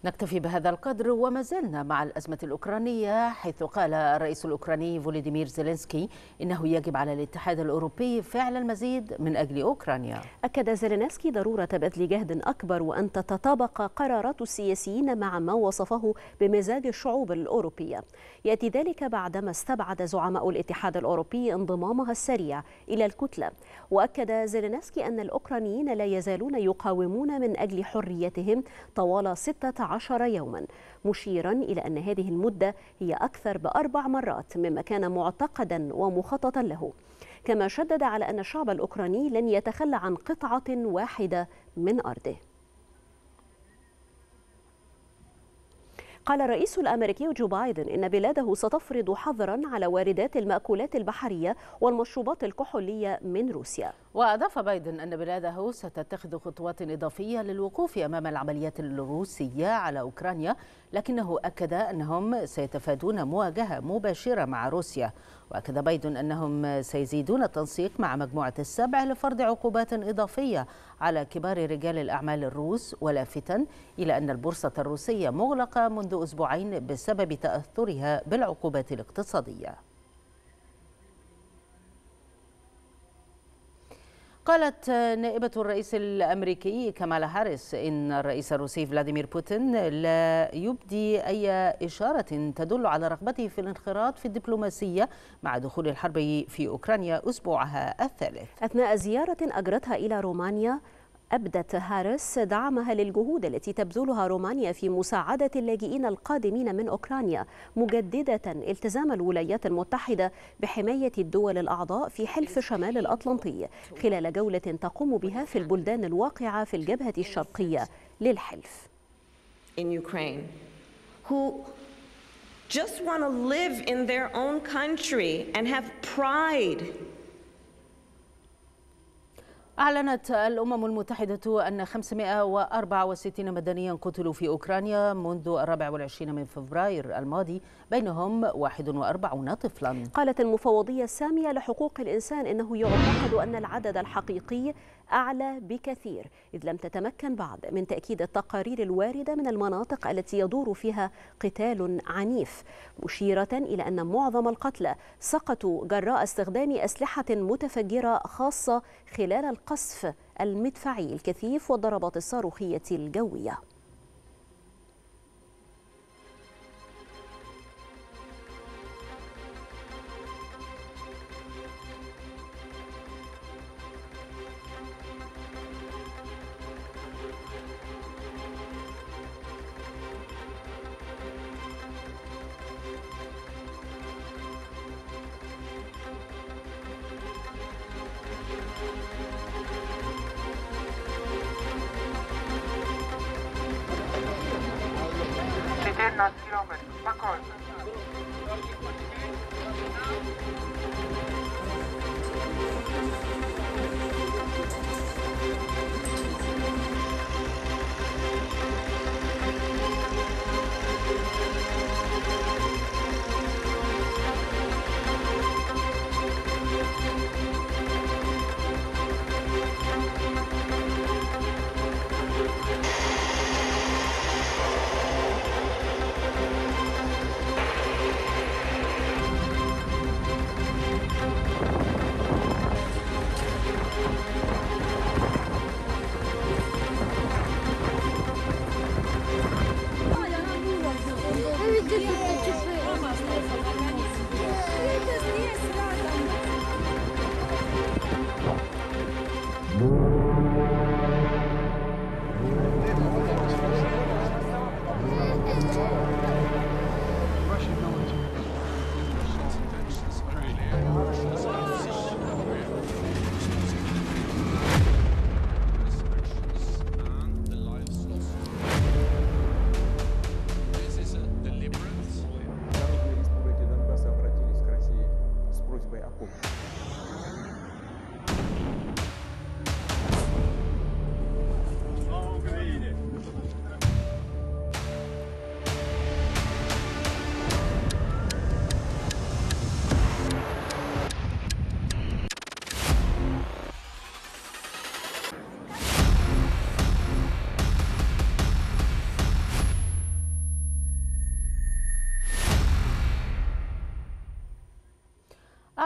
نكتفي بهذا القدر وما زلنا مع الأزمة الأوكرانية حيث قال الرئيس الأوكراني فولديمير زيلينسكي إنه يجب على الاتحاد الأوروبي فعل المزيد من أجل أوكرانيا أكد زيلينسكي ضرورة بذل جهد أكبر وأن تتطابق قرارات السياسيين مع ما وصفه بمزاج الشعوب الأوروبية يأتي ذلك بعدما استبعد زعماء الاتحاد الأوروبي انضمامها السريع إلى الكتلة وأكد زيلينسكي أن الأوكرانيين لا يزالون يقاومون من أجل حريتهم طوال ستة عشر يوما مشيرا إلى أن هذه المدة هي أكثر بأربع مرات مما كان معتقدا ومخططا له كما شدد على أن الشعب الأوكراني لن يتخلى عن قطعة واحدة من أرضه قال الرئيس الامريكي جو بايدن ان بلاده ستفرض حظرا على واردات المأكولات البحريه والمشروبات الكحوليه من روسيا وأضاف بايدن أن بلاده ستتخذ خطوات إضافية للوقوف أمام العمليات الروسية على أوكرانيا لكنه أكد أنهم سيتفادون مواجهة مباشرة مع روسيا وأكد بايدن أنهم سيزيدون التنسيق مع مجموعة السبع لفرض عقوبات إضافية على كبار رجال الأعمال الروس ولافتا إلى أن البورصة الروسية مغلقة منذ أسبوعين بسبب تأثرها بالعقوبات الاقتصادية قالت نائبة الرئيس الأمريكي كمالا هاريس إن الرئيس الروسي فلاديمير بوتين لا يبدي أي إشارة تدل على رغبته في الانخراط في الدبلوماسية مع دخول الحرب في أوكرانيا أسبوعها الثالث أثناء زيارة أجرتها إلى رومانيا أبدت هارس دعمها للجهود التي تبذلها رومانيا في مساعدة اللاجئين القادمين من أوكرانيا مجددة التزام الولايات المتحدة بحماية الدول الأعضاء في حلف شمال الأطلنطي خلال جولة تقوم بها في البلدان الواقعة في الجبهة الشرقية للحلف. In Ukraine, who just want to live in their own country and have pride أعلنت الأمم المتحدة أن 564 مدنيا قتلوا في أوكرانيا منذ الرابع والعشرين من فبراير الماضي بينهم 41 طفلا قالت المفوضية السامية لحقوق الإنسان إنه يعتقد أن العدد الحقيقي أعلى بكثير إذ لم تتمكن بعد من تأكيد التقارير الواردة من المناطق التي يدور فيها قتال عنيف مشيرة إلى أن معظم القتلى سقطوا جراء استخدام أسلحة متفجرة خاصة خلال القصف المدفعي الكثيف والضربات الصاروخية الجوية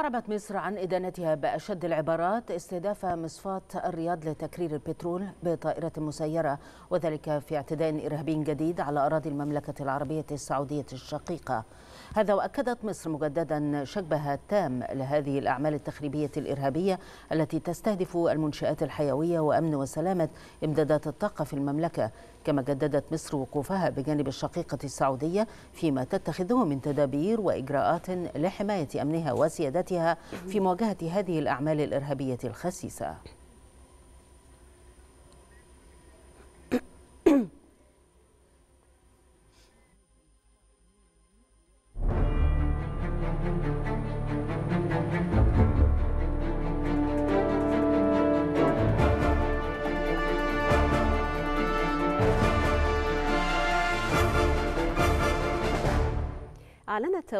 أعربت مصر عن إدانتها بأشد العبارات استهداف مصفاة الرياض لتكرير البترول بطائرة مسيرة وذلك في اعتداء إرهابي جديد على أراضي المملكة العربية السعودية الشقيقة هذا وأكدت مصر مجددا شكبها التام لهذه الأعمال التخريبية الإرهابية التي تستهدف المنشآت الحيوية وأمن وسلامة إمدادات الطاقة في المملكة كما جددت مصر وقوفها بجانب الشقيقة السعودية فيما تتخذه من تدابير وإجراءات لحماية أمنها وسيادتها في مواجهة هذه الأعمال الإرهابية الخسيسة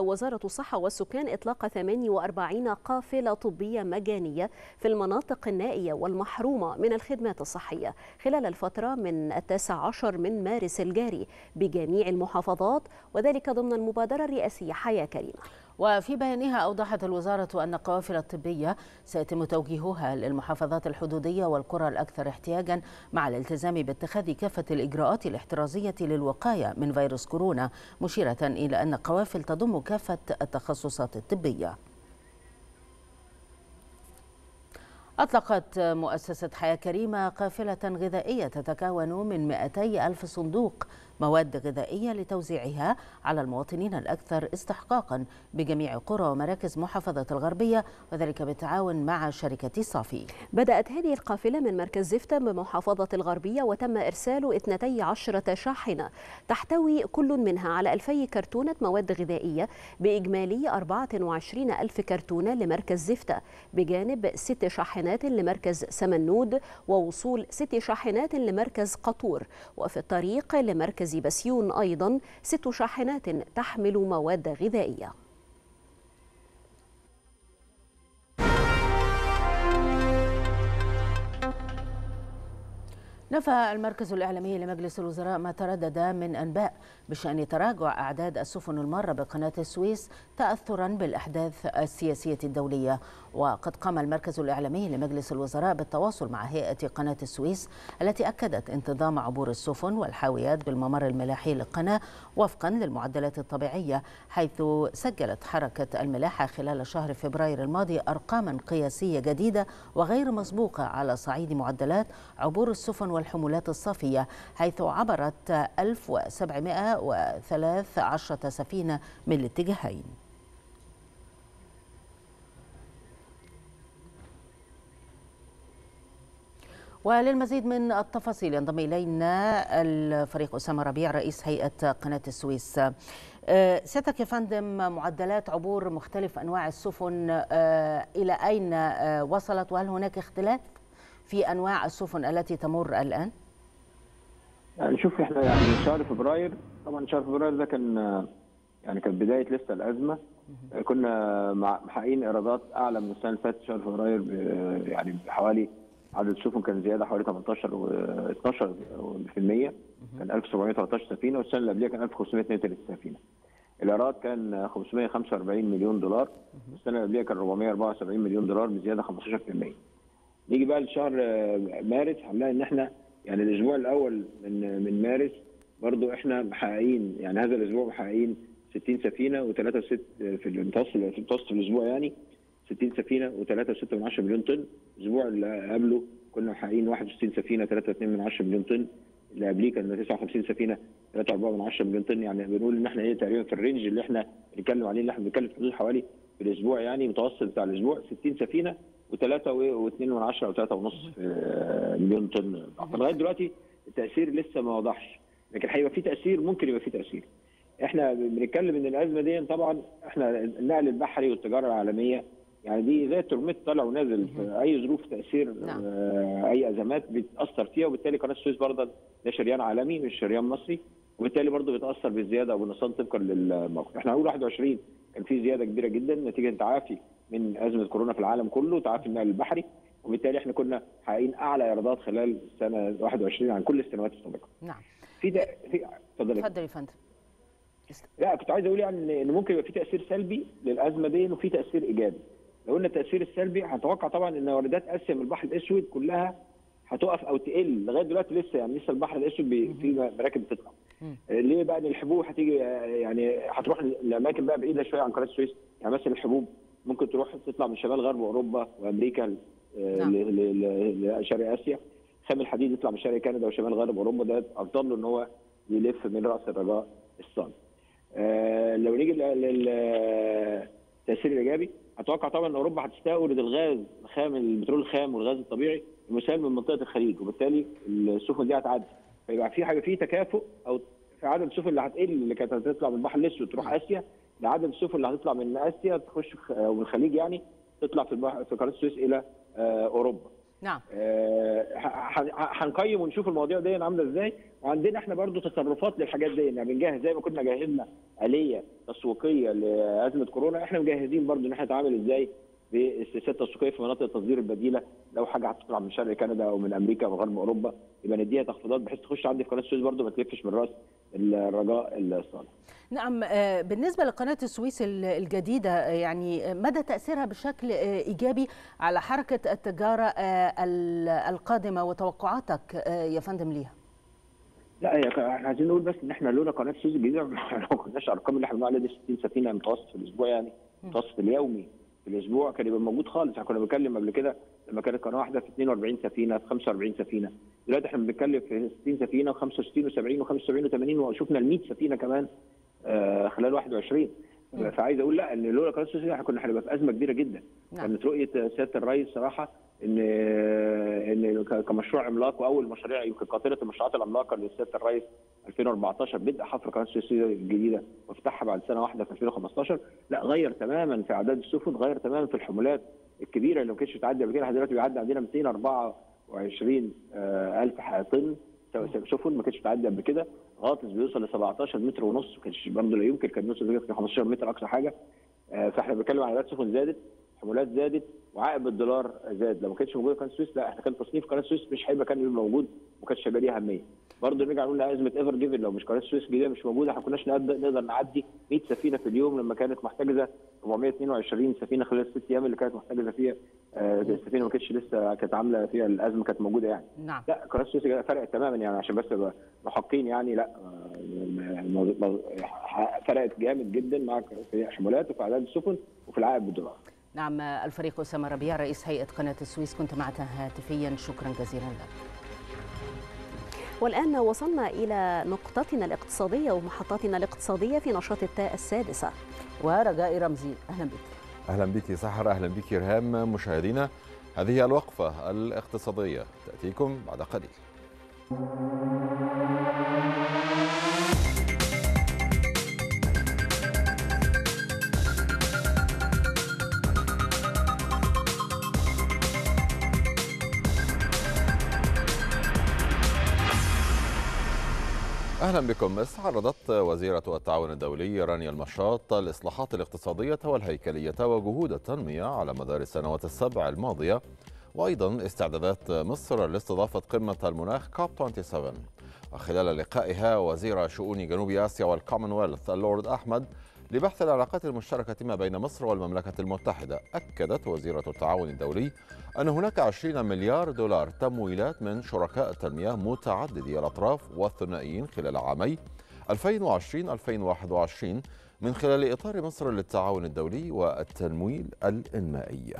وزارة الصحة والسكان إطلاق 48 قافلة طبية مجانية في المناطق النائية والمحرومة من الخدمات الصحية خلال الفترة من 19 من مارس الجاري بجميع المحافظات وذلك ضمن المبادرة الرئاسية حياة كريمة وفي بيانها أوضحت الوزارة أن القوافل الطبية سيتم توجيهها للمحافظات الحدودية والقرى الأكثر احتياجا مع الالتزام باتخاذ كافة الإجراءات الاحترازية للوقاية من فيروس كورونا مشيرة إلى أن القوافل تضم كافة التخصصات الطبية أطلقت مؤسسة حياة كريمة قافلة غذائية تتكون من 200 ألف صندوق مواد غذائية لتوزيعها على المواطنين الأكثر استحقاقا بجميع قرى ومراكز محافظة الغربية وذلك بالتعاون مع شركة صافي بدأت هذه القافلة من مركز زفتة بمحافظة الغربية وتم إرسال 12 شاحنة تحتوي كل منها على 2000 كرتونة مواد غذائية بإجمالي 24 ألف كرتونة لمركز زفتة بجانب ست شاحنات لمركز سمنود ووصول ست شاحنات لمركز قطور وفي الطريق لمركز مركز بسيون أيضا ست شاحنات تحمل مواد غذائية نفى المركز الإعلامي لمجلس الوزراء ما تردد من أنباء بشأن تراجع أعداد السفن المارة بقناة السويس تأثرا بالأحداث السياسية الدولية وقد قام المركز الإعلامي لمجلس الوزراء بالتواصل مع هيئة قناة السويس التي أكدت انتظام عبور السفن والحاويات بالممر الملاحي للقناة وفقا للمعدلات الطبيعية حيث سجلت حركة الملاحة خلال شهر فبراير الماضي أرقاما قياسية جديدة وغير مسبوقة على صعيد معدلات عبور السفن والحمولات الصافية حيث عبرت 1713 سفينة من الاتجاهين وللمزيد من التفاصيل ينضم إلينا الفريق أسامة ربيع رئيس هيئة قناة السويس آه، سيادتك يا فندم معدلات عبور مختلف أنواع السفن آه، إلى أين آه، وصلت وهل هناك اختلاف؟ في انواع السفن التي تمر الان؟ يعني شوف احنا يعني شهر فبراير طبعا شهر فبراير ده كان يعني كانت بدايه لسه الازمه كنا محققين ايرادات اعلى من السنه اللي فاتت شهر فبراير يعني بحوالي عدد السفن كان زياده حوالي 18 و 12% كان 1713 سفينه والسنه اللي قبلها كان 1532 سفينه. الايراد كان 545 مليون دولار والسنه اللي قبلها كان 474 مليون دولار بزياده 15%. نيجي بقى لشهر آه، مارس هنلاقي ان احنا يعني الاسبوع الاول من من مارس برضو احنا محققين يعني هذا الاسبوع محققين 60 سفينه و3 6 آه، في المتوسط في الاسبوع يعني 60 سفينه و3 6 مليون طن الاسبوع اللي قبله كنا محققين 61 سفينه 3 2 مليون طن اللي قبليه كان 59 سفينه 3 4 مليون طن يعني بنقول ان احنا ايه تقريبا في الرينج اللي احنا بنتكلم عليه اللي احنا بنتكلم في حوالي في الاسبوع يعني متوسط بتاع الاسبوع 60 سفينه و3 و2 و3 مليون طن لغايه دلوقتي التاثير لسه ما وضحش لكن هيبقى في تاثير ممكن يبقى في تاثير احنا بنتكلم ان الازمه دي طبعا احنا النقل البحري والتجاره العالميه يعني دي زي الترميت طالع ونازل في اي ظروف تاثير نعم. آه، اي ازمات بتاثر فيها وبالتالي قناه السويس برضه ده شريان عالمي مش شريان مصري وبالتالي برضه بيتاثر بالزياده او بالنقصان طبقا للموقف احنا هنقول 21 كان في زياده كبيره جدا نتيجه تعافي من ازمه كورونا في العالم كله تعافي المال البحري وبالتالي احنا كنا حققين اعلى ايرادات خلال سنه 21 عن كل السنوات السابقه. نعم. في ده في اتفضل اتفضل يا فندم. لا كنت عايز اقول يعني ان ممكن يبقى في تاثير سلبي للازمه دي وفي تاثير ايجابي. لو قلنا التاثير السلبي هنتوقع طبعا ان واردات اسيا من البحر الاسود كلها هتقف او تقل لغايه دلوقتي لسه يعني لسه البحر الاسود في مراكب بتطلع. آه، ليه بقى ان الحبوب هتيجي آه، يعني هتروح لاماكن بقى بعيده شويه عن قناه السويس يعني مثلا الحبوب ممكن تروح تطلع من شمال غرب اوروبا وامريكا آه، نعم. لشرق اسيا خام الحديد يطلع من شرق كندا وشمال غرب اوروبا ده افضل له ان هو يلف من راس الرجاء الصاد. آه، لو نيجي للتاثير الايجابي اتوقع طبعا ان اوروبا هتستورد الغاز الخام البترول الخام والغاز الطبيعي المسال من منطقه الخليج وبالتالي السفن دي هتعدي فيبقى في حاجه في تكافؤ او في عدد السفن اللي هتقل اللي كانت هتطلع من البحر الاسود تروح نعم. اسيا لعدد السفن اللي هتطلع من اسيا تخش آه، الخليج يعني تطلع في البحر في قناه السويس الى آه، اوروبا. نعم. آه، هنقيم ونشوف المواضيع دي عامله ازاي وعندنا احنا برضو تصرفات للحاجات دي يعني بنجهز زي ما كنا جهزنا اليه تسويقيه لازمه كورونا احنا مجهزين برضو ان احنا نتعامل ازاي باستثمارات التسويقيه في مناطق التصدير البديله لو حاجه هتطلع من شرق كندا او من امريكا او غرب اوروبا يبقى نديها تخفيضات بحيث تخش عندي في قناه السويس برضو ما تلفش من راس الرجاء الصالح نعم آه، بالنسبه لقناه السويس الجديده آه، يعني مدى تاثيرها بشكل آه، ايجابي على حركه التجاره القادمه وتوقعاتك يا فندم ليها لا هي احنا عايزين نقول بس ان احنا لولا قناه السويس الجديده ما كناش الارقام اللي احنا بنقول عليها دي 60 سفينه متوسط في الاسبوع يعني متوسط اليومي في الاسبوع كان يبقى موجود خالص احنا كنا بنتكلم قبل كده لما كانت قناه واحده في 42 سفينه في 45 سفينه دلوقتي احنا بنتكلم في 60 سفينه و65 و70 و75 و80 وشفنا ال 100 سفينه كمان آه، خلال 21 فعايز اقول لا ان لولا قناه السويس احنا كنا هنبقى في ازمه كبيره جدا نعم. كانت رؤيه سياده الرئيس صراحه ان ان كمشروع عملاق واول مشاريع يمكن قاطره المشروعات العملاقه اللي سياده الرئيس 2014 بدا حفر قناه السويس الجديده وافتحها بعد سنه واحده في 2015 لا غير تماما في اعداد السفن غير تماما في الحمولات الكبيره اللي ما كانتش بتعدي قبل كده دلوقتي بيعدي عندنا 204 20000 حاطن سفن ما كانتش بتعدي قبل كده غاطس بيوصل ل 17 متر ونص ما كانش برضه لا يمكن كان بيوصل ل 15 متر اقصى حاجه آه، فاحنا بنتكلم على عدد سفن زادت حمولات زادت وعائد الدولار زاد لو ما كانتش موجوده قناه السويس لا احنا كان تصنيف قناه السويس مش هيبقى كان موجود وما كانش هيبقى ليه اهميه برضه نرجع نقول ازمه ايفر جيفن لو مش قناه السويس الجديده مش موجوده احنا ما كناش نقدر نعدي 100 سفينه في اليوم لما كانت محتجزه 422 سفينه خلال الست ايام اللي كانت محتجزه فيها السفينه آه، ما كانتش لسه كانت عامله فيها الازمه كانت موجوده يعني نعم لا قناه السويس فرقت تماما يعني عشان بس محقين يعني لا آه، فرقت جامد جدا مع في حمولات وفي اعداد السفن وفي العائد بالدولار نعم الفريق اسامه ربيع رئيس هيئه قناه السويس كنت معك هاتفيا شكرا جزيلا لك والآن وصلنا إلى نقطتنا الاقتصادية ومحطاتنا الاقتصادية في نشاط التاء السادسة ورجاء رمزي أهلا بك أهلا بك سحر أهلا بك إرهام مشاهدينا هذه الوقفة الاقتصادية تأتيكم بعد قليل أهلا بكم استعرضت وزيرة التعاون الدولي رانيا المشاط الإصلاحات الاقتصادية والهيكلية وجهود التنمية على مدار السنوات السبع الماضية وأيضا استعدادات مصر لاستضافة قمة المناخ كاب 27 وخلال لقائها وزير شؤون جنوب آسيا والكومنولث اللورد أحمد لبحث العلاقات المشتركة ما بين مصر والمملكة المتحدة أكدت وزيرة التعاون الدولي أن هناك 20 مليار دولار تمويلات من شركاء التنمية متعددي الأطراف والثنائيين خلال عامي 2020-2021 من خلال إطار مصر للتعاون الدولي والتمويل الإنمائي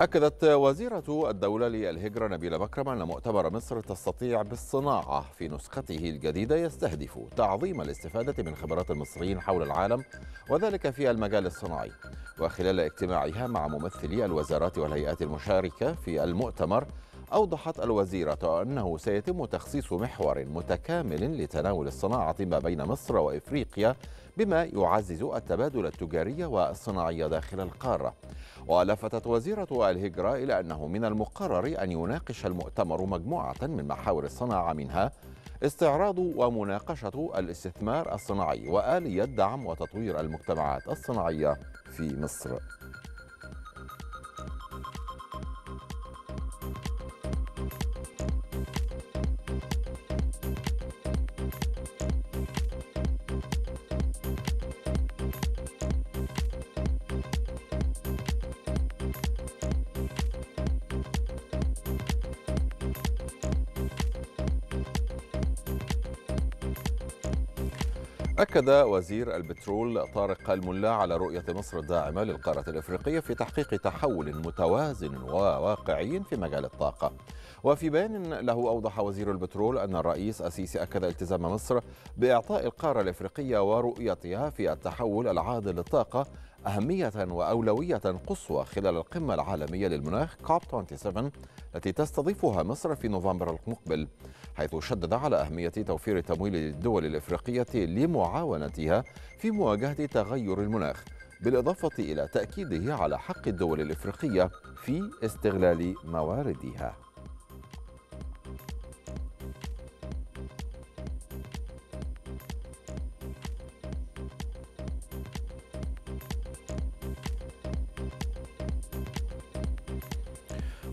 أكدت وزيرة الدولة للهجرة نبيلة مكرم أن مؤتمر مصر تستطيع بالصناعة في نسخته الجديدة يستهدف تعظيم الاستفادة من خبرات المصريين حول العالم وذلك في المجال الصناعي وخلال اجتماعها مع ممثلي الوزارات والهيئات المشاركة في المؤتمر أوضحت الوزيرة أنه سيتم تخصيص محور متكامل لتناول الصناعة ما بين مصر وإفريقيا بما يعزز التبادل التجاري والصناعي داخل القارة ولفتت وزيرة الهجرة إلى أنه من المقرر أن يناقش المؤتمر مجموعة من محاور الصناعة منها استعراض ومناقشة الاستثمار الصناعي وآلية دعم وتطوير المجتمعات الصناعية في مصر أكد وزير البترول طارق الملا على رؤية مصر الداعمة للقارة الإفريقية في تحقيق تحول متوازن وواقعي في مجال الطاقة وفي بيان له أوضح وزير البترول أن الرئيس السيسي أكد التزام مصر بإعطاء القارة الإفريقية ورؤيتها في التحول العادل للطاقة أهمية وأولوية قصوى خلال القمة العالمية للمناخ كوب 27 التي تستضيفها مصر في نوفمبر المقبل حيث شدد على أهمية توفير التمويل للدول الإفريقية لمعاونتها في مواجهة تغير المناخ بالإضافة إلى تأكيده على حق الدول الإفريقية في استغلال مواردها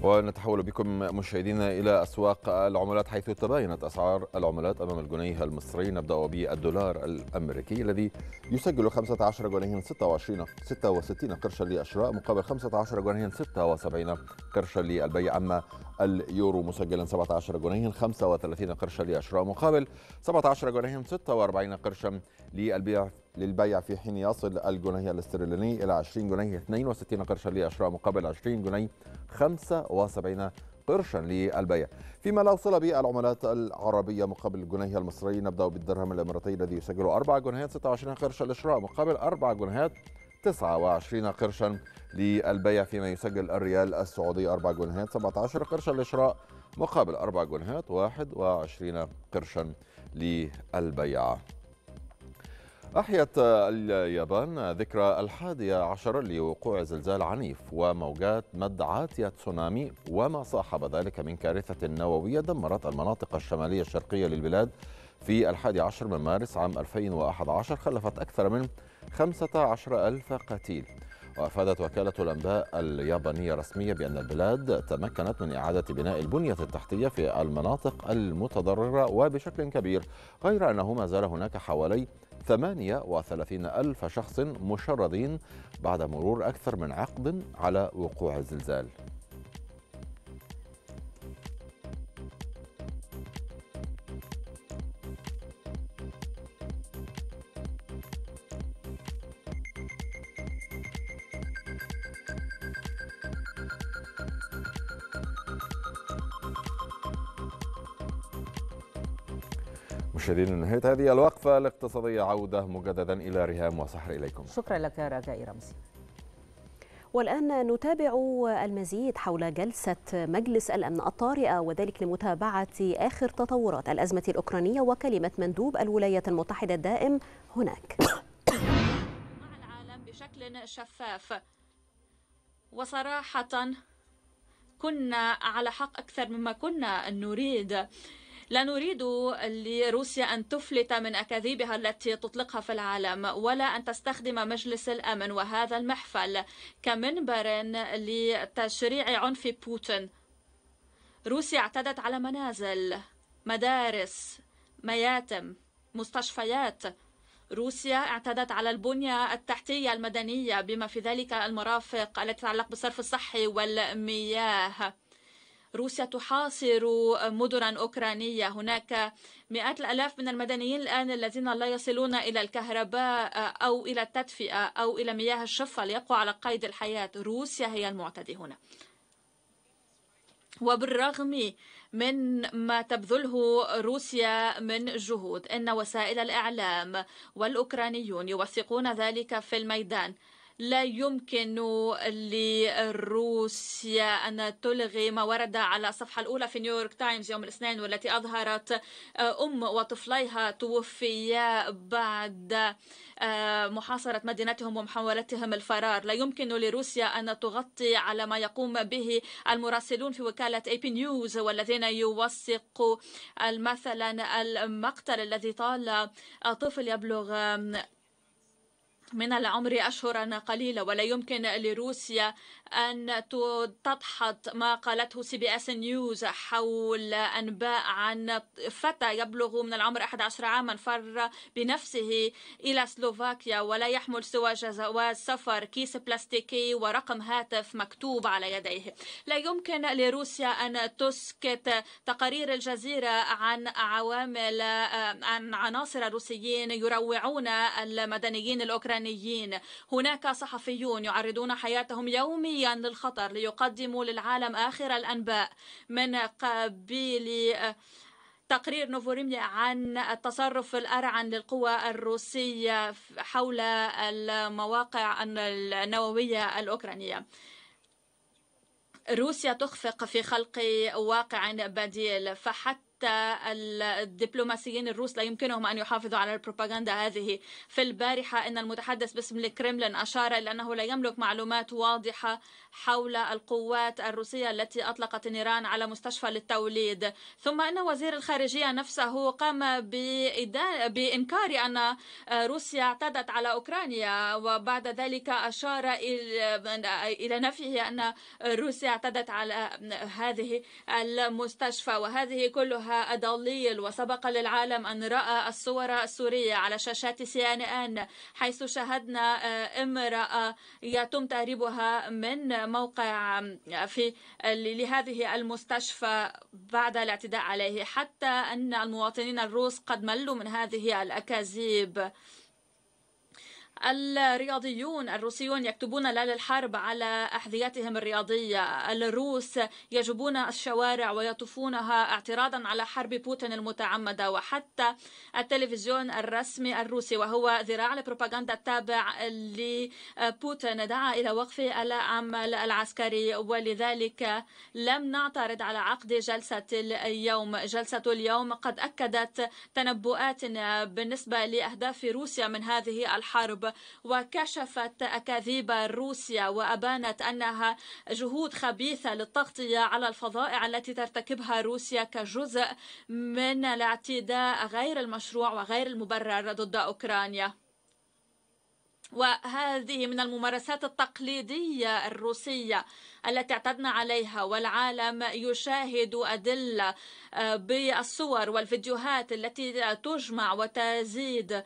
ونتحول بكم مشاهدينا إلى أسواق العملات حيث تباينت أسعار العملات أمام الجنيه المصري نبدأ بالدولار الأمريكي الذي يسجل 15 جنيه 26 66 قرشا للشراء مقابل 15 جنيه 76 قرشا للبيع أما اليورو مسجلا 17 جنيه 35 قرشا للشراء مقابل 17 جنيه 46 قرشا للبيع للبيع في حين يصل الجنيه الاسترليني إلى 20 جنيه 62 قرشا لأشراء مقابل 20 جنيه 75 قرشا للبيع فيما لا وصل به العملات العربية مقابل الجنيه المصري نبدأ بالدرهم الإماراتي الذي يسجل 4 جنيهات 26 قرشا للشراء مقابل 4 جنيهات 29 قرشا للبيع فيما يسجل الريال السعودي 4 جنيهات 17 قرشا للشراء مقابل 4 جنيهات 21 قرشا للبيع أحيت اليابان ذكرى الحادية عشر لوقوع زلزال عنيف وموجات مد عاتية تسونامي وما صاحب ذلك من كارثة نووية دمرت المناطق الشمالية الشرقية للبلاد في الحادي عشر من مارس عام 2011 خلفت أكثر من 15 ألف قتيل وأفادت وكالة الأنباء اليابانية رسمية بأن البلاد تمكنت من إعادة بناء البنية التحتية في المناطق المتضررة وبشكل كبير غير أنه ما زال هناك حوالي 38 ألف شخص مشردين بعد مرور أكثر من عقد على وقوع الزلزال مشاهدينا نهاية هذه الوقفة الاقتصادية عودة مجددا إلى ريهام وسحر إليكم شكرا لك رجاء رمزي والآن نتابع المزيد حول جلسة مجلس الأمن الطارئة وذلك لمتابعة آخر تطورات الأزمة الأوكرانية وكلمة مندوب الولايات المتحدة الدائم هناك مع العالم بشكل شفاف وصراحة كنا على حق أكثر مما كنا نريد لا نريد لروسيا أن تفلت من أكاذيبها التي تطلقها في العالم ولا أن تستخدم مجلس الأمن وهذا المحفل كمنبر لتشريع عنف بوتين روسيا اعتدت على منازل مدارس مياتم مستشفيات روسيا اعتدت على البنية التحتية المدنية بما في ذلك المرافق التي تتعلق بالصرف الصحي والمياه روسيا تحاصر مدنا أوكرانية هناك مئات الألاف من المدنيين الآن الذين لا يصلون إلى الكهرباء أو إلى التدفئة أو إلى مياه الشفة ليبقوا على قيد الحياة روسيا هي المعتدي هنا وبالرغم من ما تبذله روسيا من جهود ان وسائل الاعلام والاوكرانيون يوثقون ذلك في الميدان لا يمكن لروسيا أن تلغي ما ورد على الصفحة الأولى في نيويورك تايمز يوم الاثنين والتي أظهرت آه، أم وطفليها توفيا بعد آه، محاصرة مدينتهم ومحاولتهم الفرار لا يمكن لروسيا أن تغطي على ما يقوم به المراسلون في وكالة اي بي نيوز والذين يوثقوا مثلا المقتل الذي طال طفل يبلغ من العمر أشهرا قليلة ولا يمكن لروسيا أن تدحض ما قالته سي بي اس نيوز حول أنباء عن فتى يبلغ من العمر 11 عاما فر بنفسه إلى سلوفاكيا ولا يحمل سوى جواز سفر كيس بلاستيكي ورقم هاتف مكتوب على يديه لا يمكن لروسيا أن تسكت تقارير الجزيرة عن عوامل آه، عن عناصر روسيين يروعون المدنيين الأوكرانيين هناك صحفيون يعرضون حياتهم يوميا منميا للخطر ليقدموا للعالم آخر الأنباء من قبيل تقرير نوفوريميا عن التصرف الأرعن للقوى الروسية حول المواقع النووية الأوكرانية روسيا تخفق في خلق واقع بديل فحتى حتى الدبلوماسيين الروس لا يمكنهم أن يحافظوا على البروباغندا هذه في البارحة أن المتحدث باسم الكرملين أشار إلى أنه لا يملك معلومات واضحة حول القوات الروسية التي أطلقت النيران على مستشفى للتوليد ثم أن وزير الخارجية نفسه قام بإنكار أن روسيا اعتدت على أوكرانيا وبعد ذلك أشار إلى نفيه أن روسيا اعتدت على هذه المستشفى وهذه كلها أضليل وسبق للعالم أن رأى الصور السورية على شاشات سي ان ان حيث شاهدنا امرأة يتم تهريبها من موقع في لهذه المستشفى بعد الاعتداء عليه حتى أن المواطنين الروس قد ملوا من هذه الأكاذيب الرياضيون الروسيون يكتبون لا للحرب على أحذيتهم الرياضية الروس يجبون الشوارع ويطوفونها اعتراضا على حرب بوتين المتعمدة وحتى التلفزيون الرسمي الروسي وهو ذراع البروباغندا التابع لبوتين دعا إلى وقف العمل العسكري ولذلك لم نعترض على عقد جلسة اليوم جلسة اليوم قد أكدت تنبؤاتنا بالنسبة لأهداف روسيا من هذه الحرب وكشفت أكاذيب روسيا وأبانت أنها جهود خبيثة للتغطية على الفظائع التي ترتكبها روسيا كجزء من الاعتداء غير المشروع وغير المبرر ضد أوكرانيا وهذه من الممارسات التقليدية الروسية التي اعتدنا عليها والعالم يشاهد أدلة آه، بالصور والفيديوهات التي تجمع وتزيد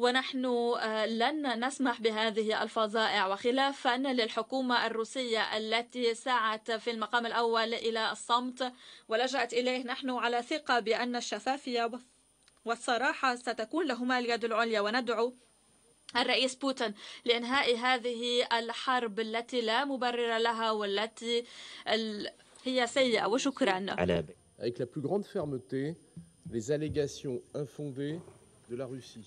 ونحن آه، لن نسمح بهذه الفظائع وخلافا للحكومة الروسية التي سعت في المقام الأول إلى الصمت ولجأت إليه نحن على ثقة بأن الشفافية والصراحة ستكون لهما اليد العليا وندعو الرئيس بوتين لإنهاء هذه الحرب التي لا مبرر لها والتي هي سيئة وشكرا Avec la plus grande fermeté, les allégations infondées de la Russie.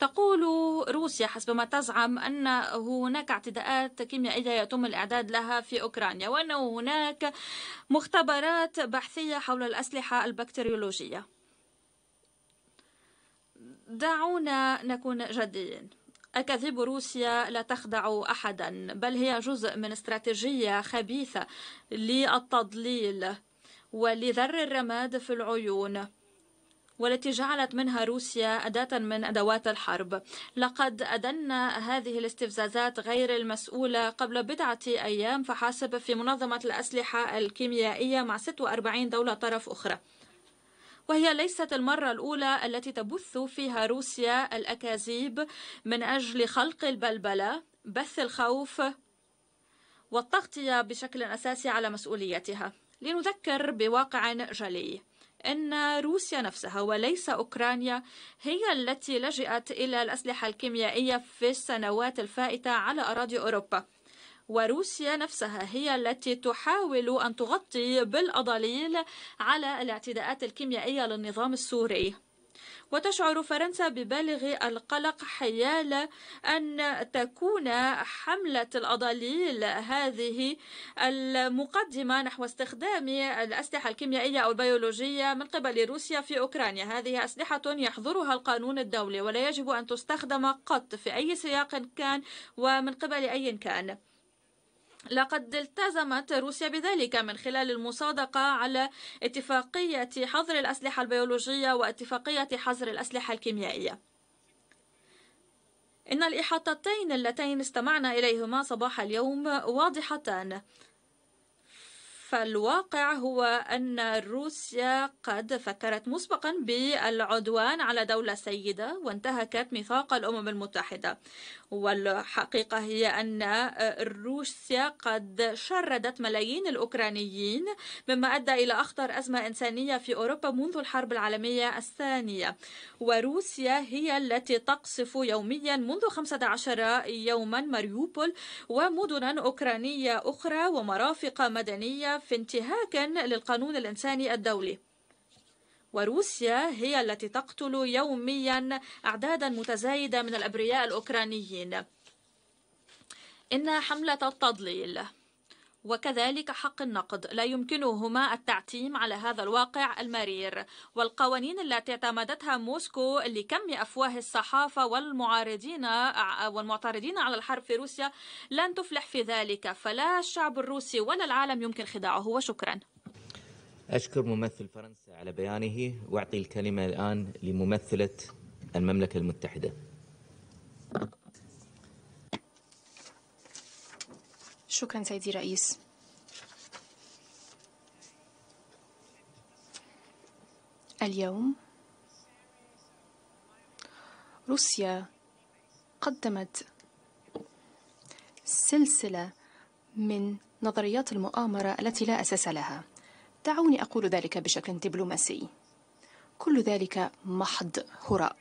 تقول روسيا حسب ما تزعم أن هناك اعتداءات كيميائية يتم الإعداد لها في أوكرانيا وأنه هناك مختبرات بحثية حول الأسلحة البكتيريولوجية دعونا نكون جديين أكاذيب روسيا لا تخدع أحدا بل هي جزء من استراتيجية خبيثة للتضليل ولذر الرماد في العيون والتي جعلت منها روسيا أداة من أدوات الحرب لقد أدنا هذه الاستفزازات غير المسؤولة قبل بضعة أيام فحسب في منظمة الأسلحة الكيميائية مع 46 دولة طرف أخرى وهي ليست المرة الأولى التي تبث فيها روسيا الأكاذيب من أجل خلق البلبلة بث الخوف والتغطية بشكل أساسي على مسؤوليتها لنذكر بواقع جلي أن روسيا نفسها وليس أوكرانيا هي التي لجأت إلى الأسلحة الكيميائية في السنوات الفائتة على أراضي أوروبا وروسيا نفسها هي التي تحاول أن تغطي بالأضاليل على الاعتداءات الكيميائية للنظام السوري وتشعر فرنسا ببالغ القلق حيال أن تكون حملة الأضاليل هذه المقدمة نحو استخدام الأسلحة الكيميائية أو البيولوجية من قبل روسيا في أوكرانيا هذه أسلحة يحظرها القانون الدولي ولا يجب أن تستخدم قط في أي سياق كان ومن قبل أي كان لقد التزمت روسيا بذلك من خلال المصادقة على اتفاقية حظر الأسلحة البيولوجية واتفاقية حظر الأسلحة الكيميائية إن الإحاطتين اللتين استمعنا إليهما صباح اليوم واضحتان فالواقع هو أن روسيا قد فكرت مسبقا بالعدوان على دولة سيدة وانتهكت ميثاق الأمم المتحدة والحقيقة هي أن روسيا قد شردت ملايين الأوكرانيين مما أدى إلى أخطر أزمة إنسانية في أوروبا منذ الحرب العالمية الثانية وروسيا هي التي تقصف يوميا منذ 15 يوما ماريوبول ومدنا أوكرانية أخرى ومرافق مدنية في انتهاك للقانون الإنساني الدولي وروسيا هي التي تقتل يوميا أعدادا متزايدة من الأبرياء الأوكرانيين إن حملة التضليل وكذلك حق النقد لا يمكنهما التعتيم على هذا الواقع المرير والقوانين التي اعتمدتها موسكو لكم أفواه الصحافة والمعارضين والمعترضين على الحرب في روسيا لن تفلح في ذلك فلا الشعب الروسي ولا العالم يمكن خداعه وشكرا أشكر ممثل فرنسا على بيانه وأعطي الكلمة الآن لممثلة المملكة المتحدة شكرا سيدي الرئيس اليوم روسيا قدمت سلسلة من نظريات المؤامرة التي لا أساس لها دعوني أقول ذلك بشكل دبلوماسي كل ذلك محض هراء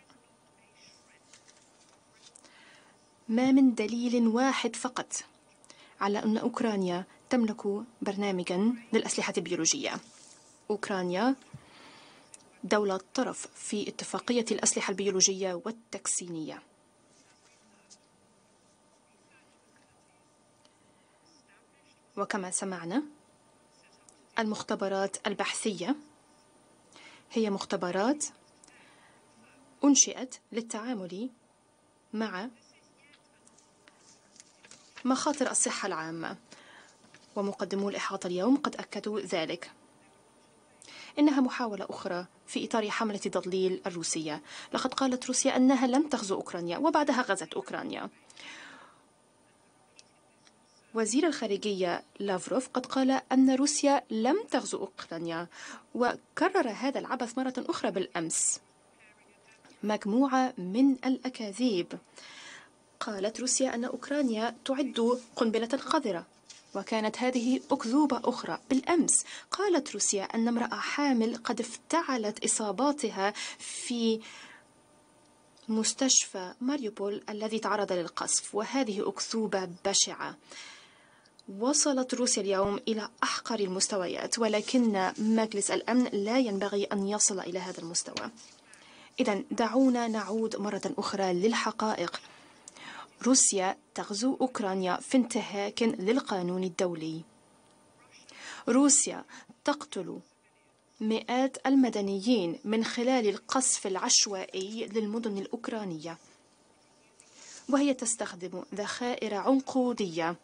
ما من دليل واحد فقط على أن أوكرانيا تملك برنامجا للأسلحة البيولوجية أوكرانيا دولة طرف في اتفاقية الأسلحة البيولوجية والتكسينية وكما سمعنا المختبرات البحثية هي مختبرات أنشئت للتعامل مع مخاطر الصحة العامة ومقدمو الإحاطة اليوم قد أكدوا ذلك إنها محاولة أخرى في إطار حملة تضليل الروسية لقد قالت روسيا أنها لم تغزو أوكرانيا وبعدها غزت أوكرانيا وزير الخارجية لافروف قد قال أن روسيا لم تغزو أوكرانيا وكرر هذا العبث مرة أخرى بالأمس مجموعة من الأكاذيب قالت روسيا أن أوكرانيا تعد قنبلة قذرة وكانت هذه أكذوبة أخرى بالأمس قالت روسيا أن امرأة حامل قد افتعلت إصاباتها في مستشفى ماريوبول الذي تعرض للقصف وهذه أكذوبة بشعة وصلت روسيا اليوم إلى أحقر المستويات ولكن مجلس الأمن لا ينبغي أن يصل إلى هذا المستوى إذا دعونا نعود مرة أخرى للحقائق روسيا تغزو أوكرانيا في انتهاك للقانون الدولي روسيا تقتل مئات المدنيين من خلال القصف العشوائي للمدن الأوكرانية وهي تستخدم ذخائر عنقودية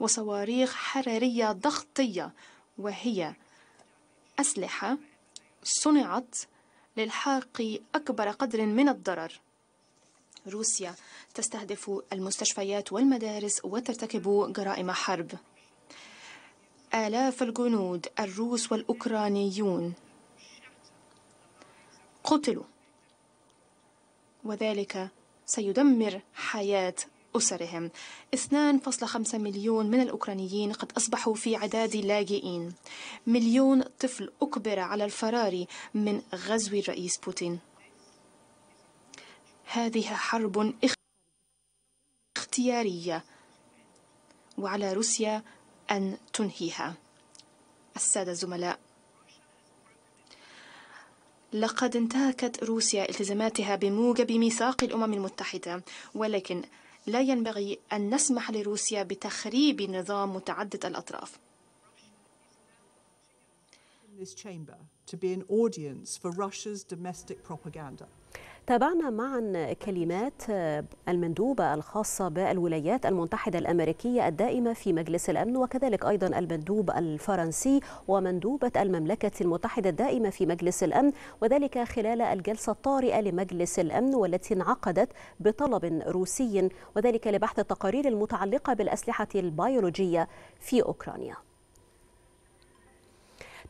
وصواريخ حرارية ضغطية وهي أسلحة صنعت للحاق أكبر قدر من الضرر روسيا تستهدف المستشفيات والمدارس وترتكب جرائم حرب آلاف الجنود الروس والأوكرانيون قتلوا وذلك سيدمر حياة أسرهم 2.5 مليون من الأوكرانيين قد أصبحوا في عداد لاجئين مليون طفل أكبر على الفرار من غزو الرئيس بوتين هذه حرب إخ اختيارية وعلى روسيا أن تنهيها السادة الزملاء لقد انتهكت روسيا التزاماتها بموجب ميثاق الأمم المتحدة ولكن لا ينبغي أن نسمح لروسيا بتخريب نظام متعدد الأطراف this chamber to be an audience for Russia's domestic propaganda. تابعنا معا كلمات المندوبة الخاصة بالولايات المتحدة الأمريكية الدائمة في مجلس الأمن وكذلك أيضا المندوب الفرنسي ومندوبة المملكة المتحدة الدائمة في مجلس الأمن وذلك خلال الجلسة الطارئة لمجلس الأمن والتي انعقدت بطلب روسي وذلك لبحث التقارير المتعلقة بالأسلحة البيولوجية في أوكرانيا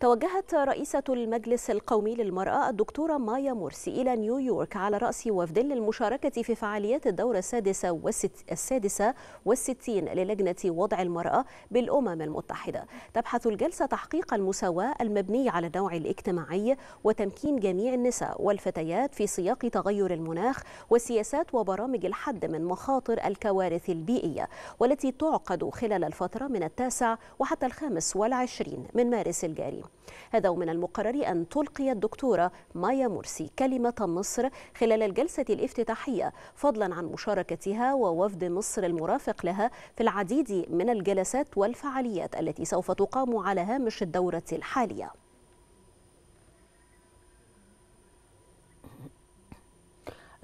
توجهت رئيسة المجلس القومي للمرأة الدكتورة مايا مرسي إلى نيويورك على رأس وفد للمشاركة في فعاليات الدورة السادسة والست السادسة والستين للجنة وضع المرأة بالأمم المتحدة تبحث الجلسة تحقيق المساواة المبني على النوع الاجتماعي وتمكين جميع النساء والفتيات في سياق تغير المناخ وسياسات وبرامج الحد من مخاطر الكوارث البيئية والتي تعقد خلال الفترة من التاسع وحتى الخامس والعشرين من مارس الجاري هذا ومن المقرر أن تلقي الدكتورة مايا مرسي كلمة مصر خلال الجلسة الافتتاحية فضلا عن مشاركتها ووفد مصر المرافق لها في العديد من الجلسات والفعاليات التي سوف تقام على هامش الدورة الحالية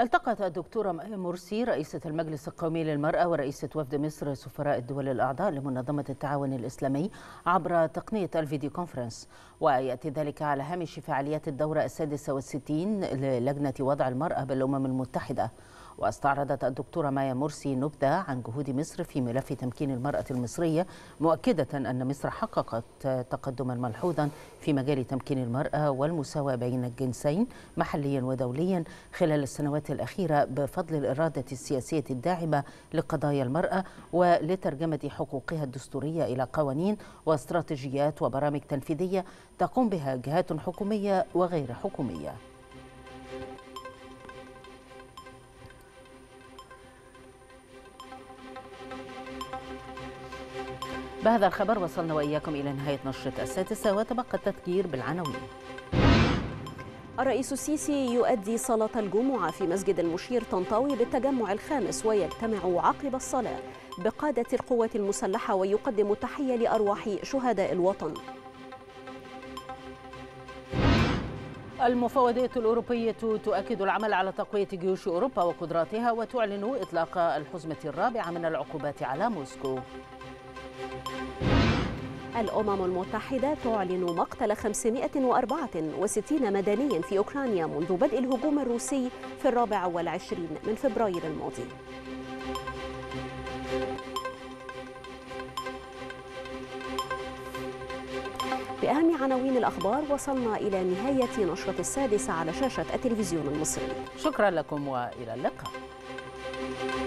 التقت الدكتورة مرسي رئيسة المجلس القومي للمرأة ورئيسة وفد مصر سفراء الدول الأعضاء لمنظمة التعاون الإسلامي عبر تقنية الفيديو كونفرنس ويأتي ذلك على هامش فعاليات الدورة السادسة والستين للجنة وضع المرأة بالأمم المتحدة واستعرضت الدكتورة مايا مرسي نبذة عن جهود مصر في ملف تمكين المرأة المصرية مؤكدة أن مصر حققت تقدما ملحوظا في مجال تمكين المرأة والمساواة بين الجنسين محليا ودوليا خلال السنوات الأخيرة بفضل الإرادة السياسية الداعمة لقضايا المرأة ولترجمة حقوقها الدستورية إلى قوانين واستراتيجيات وبرامج تنفيذية تقوم بها جهات حكومية وغير حكومية بهذا الخبر وصلنا وإياكم إلى نهاية نشرة السادسة وتبقى التذكير بالعناوين الرئيس السيسي يؤدي صلاة الجمعة في مسجد المشير طنطاوي بالتجمع الخامس ويجتمع عقب الصلاة بقادة القوات المسلحة ويقدم تحية لأرواح شهداء الوطن المفوضية الأوروبية تؤكد العمل على تقوية جيوش أوروبا وقدراتها وتعلن إطلاق الحزمة الرابعة من العقوبات على موسكو الأمم المتحدة تعلن مقتل 564 مدنيا في أوكرانيا منذ بدء الهجوم الروسي في الرابع والعشرين من فبراير الماضي بأهم عناوين الأخبار وصلنا إلى نهاية نشرة السادسة على شاشة التلفزيون المصري شكرا لكم وإلى اللقاء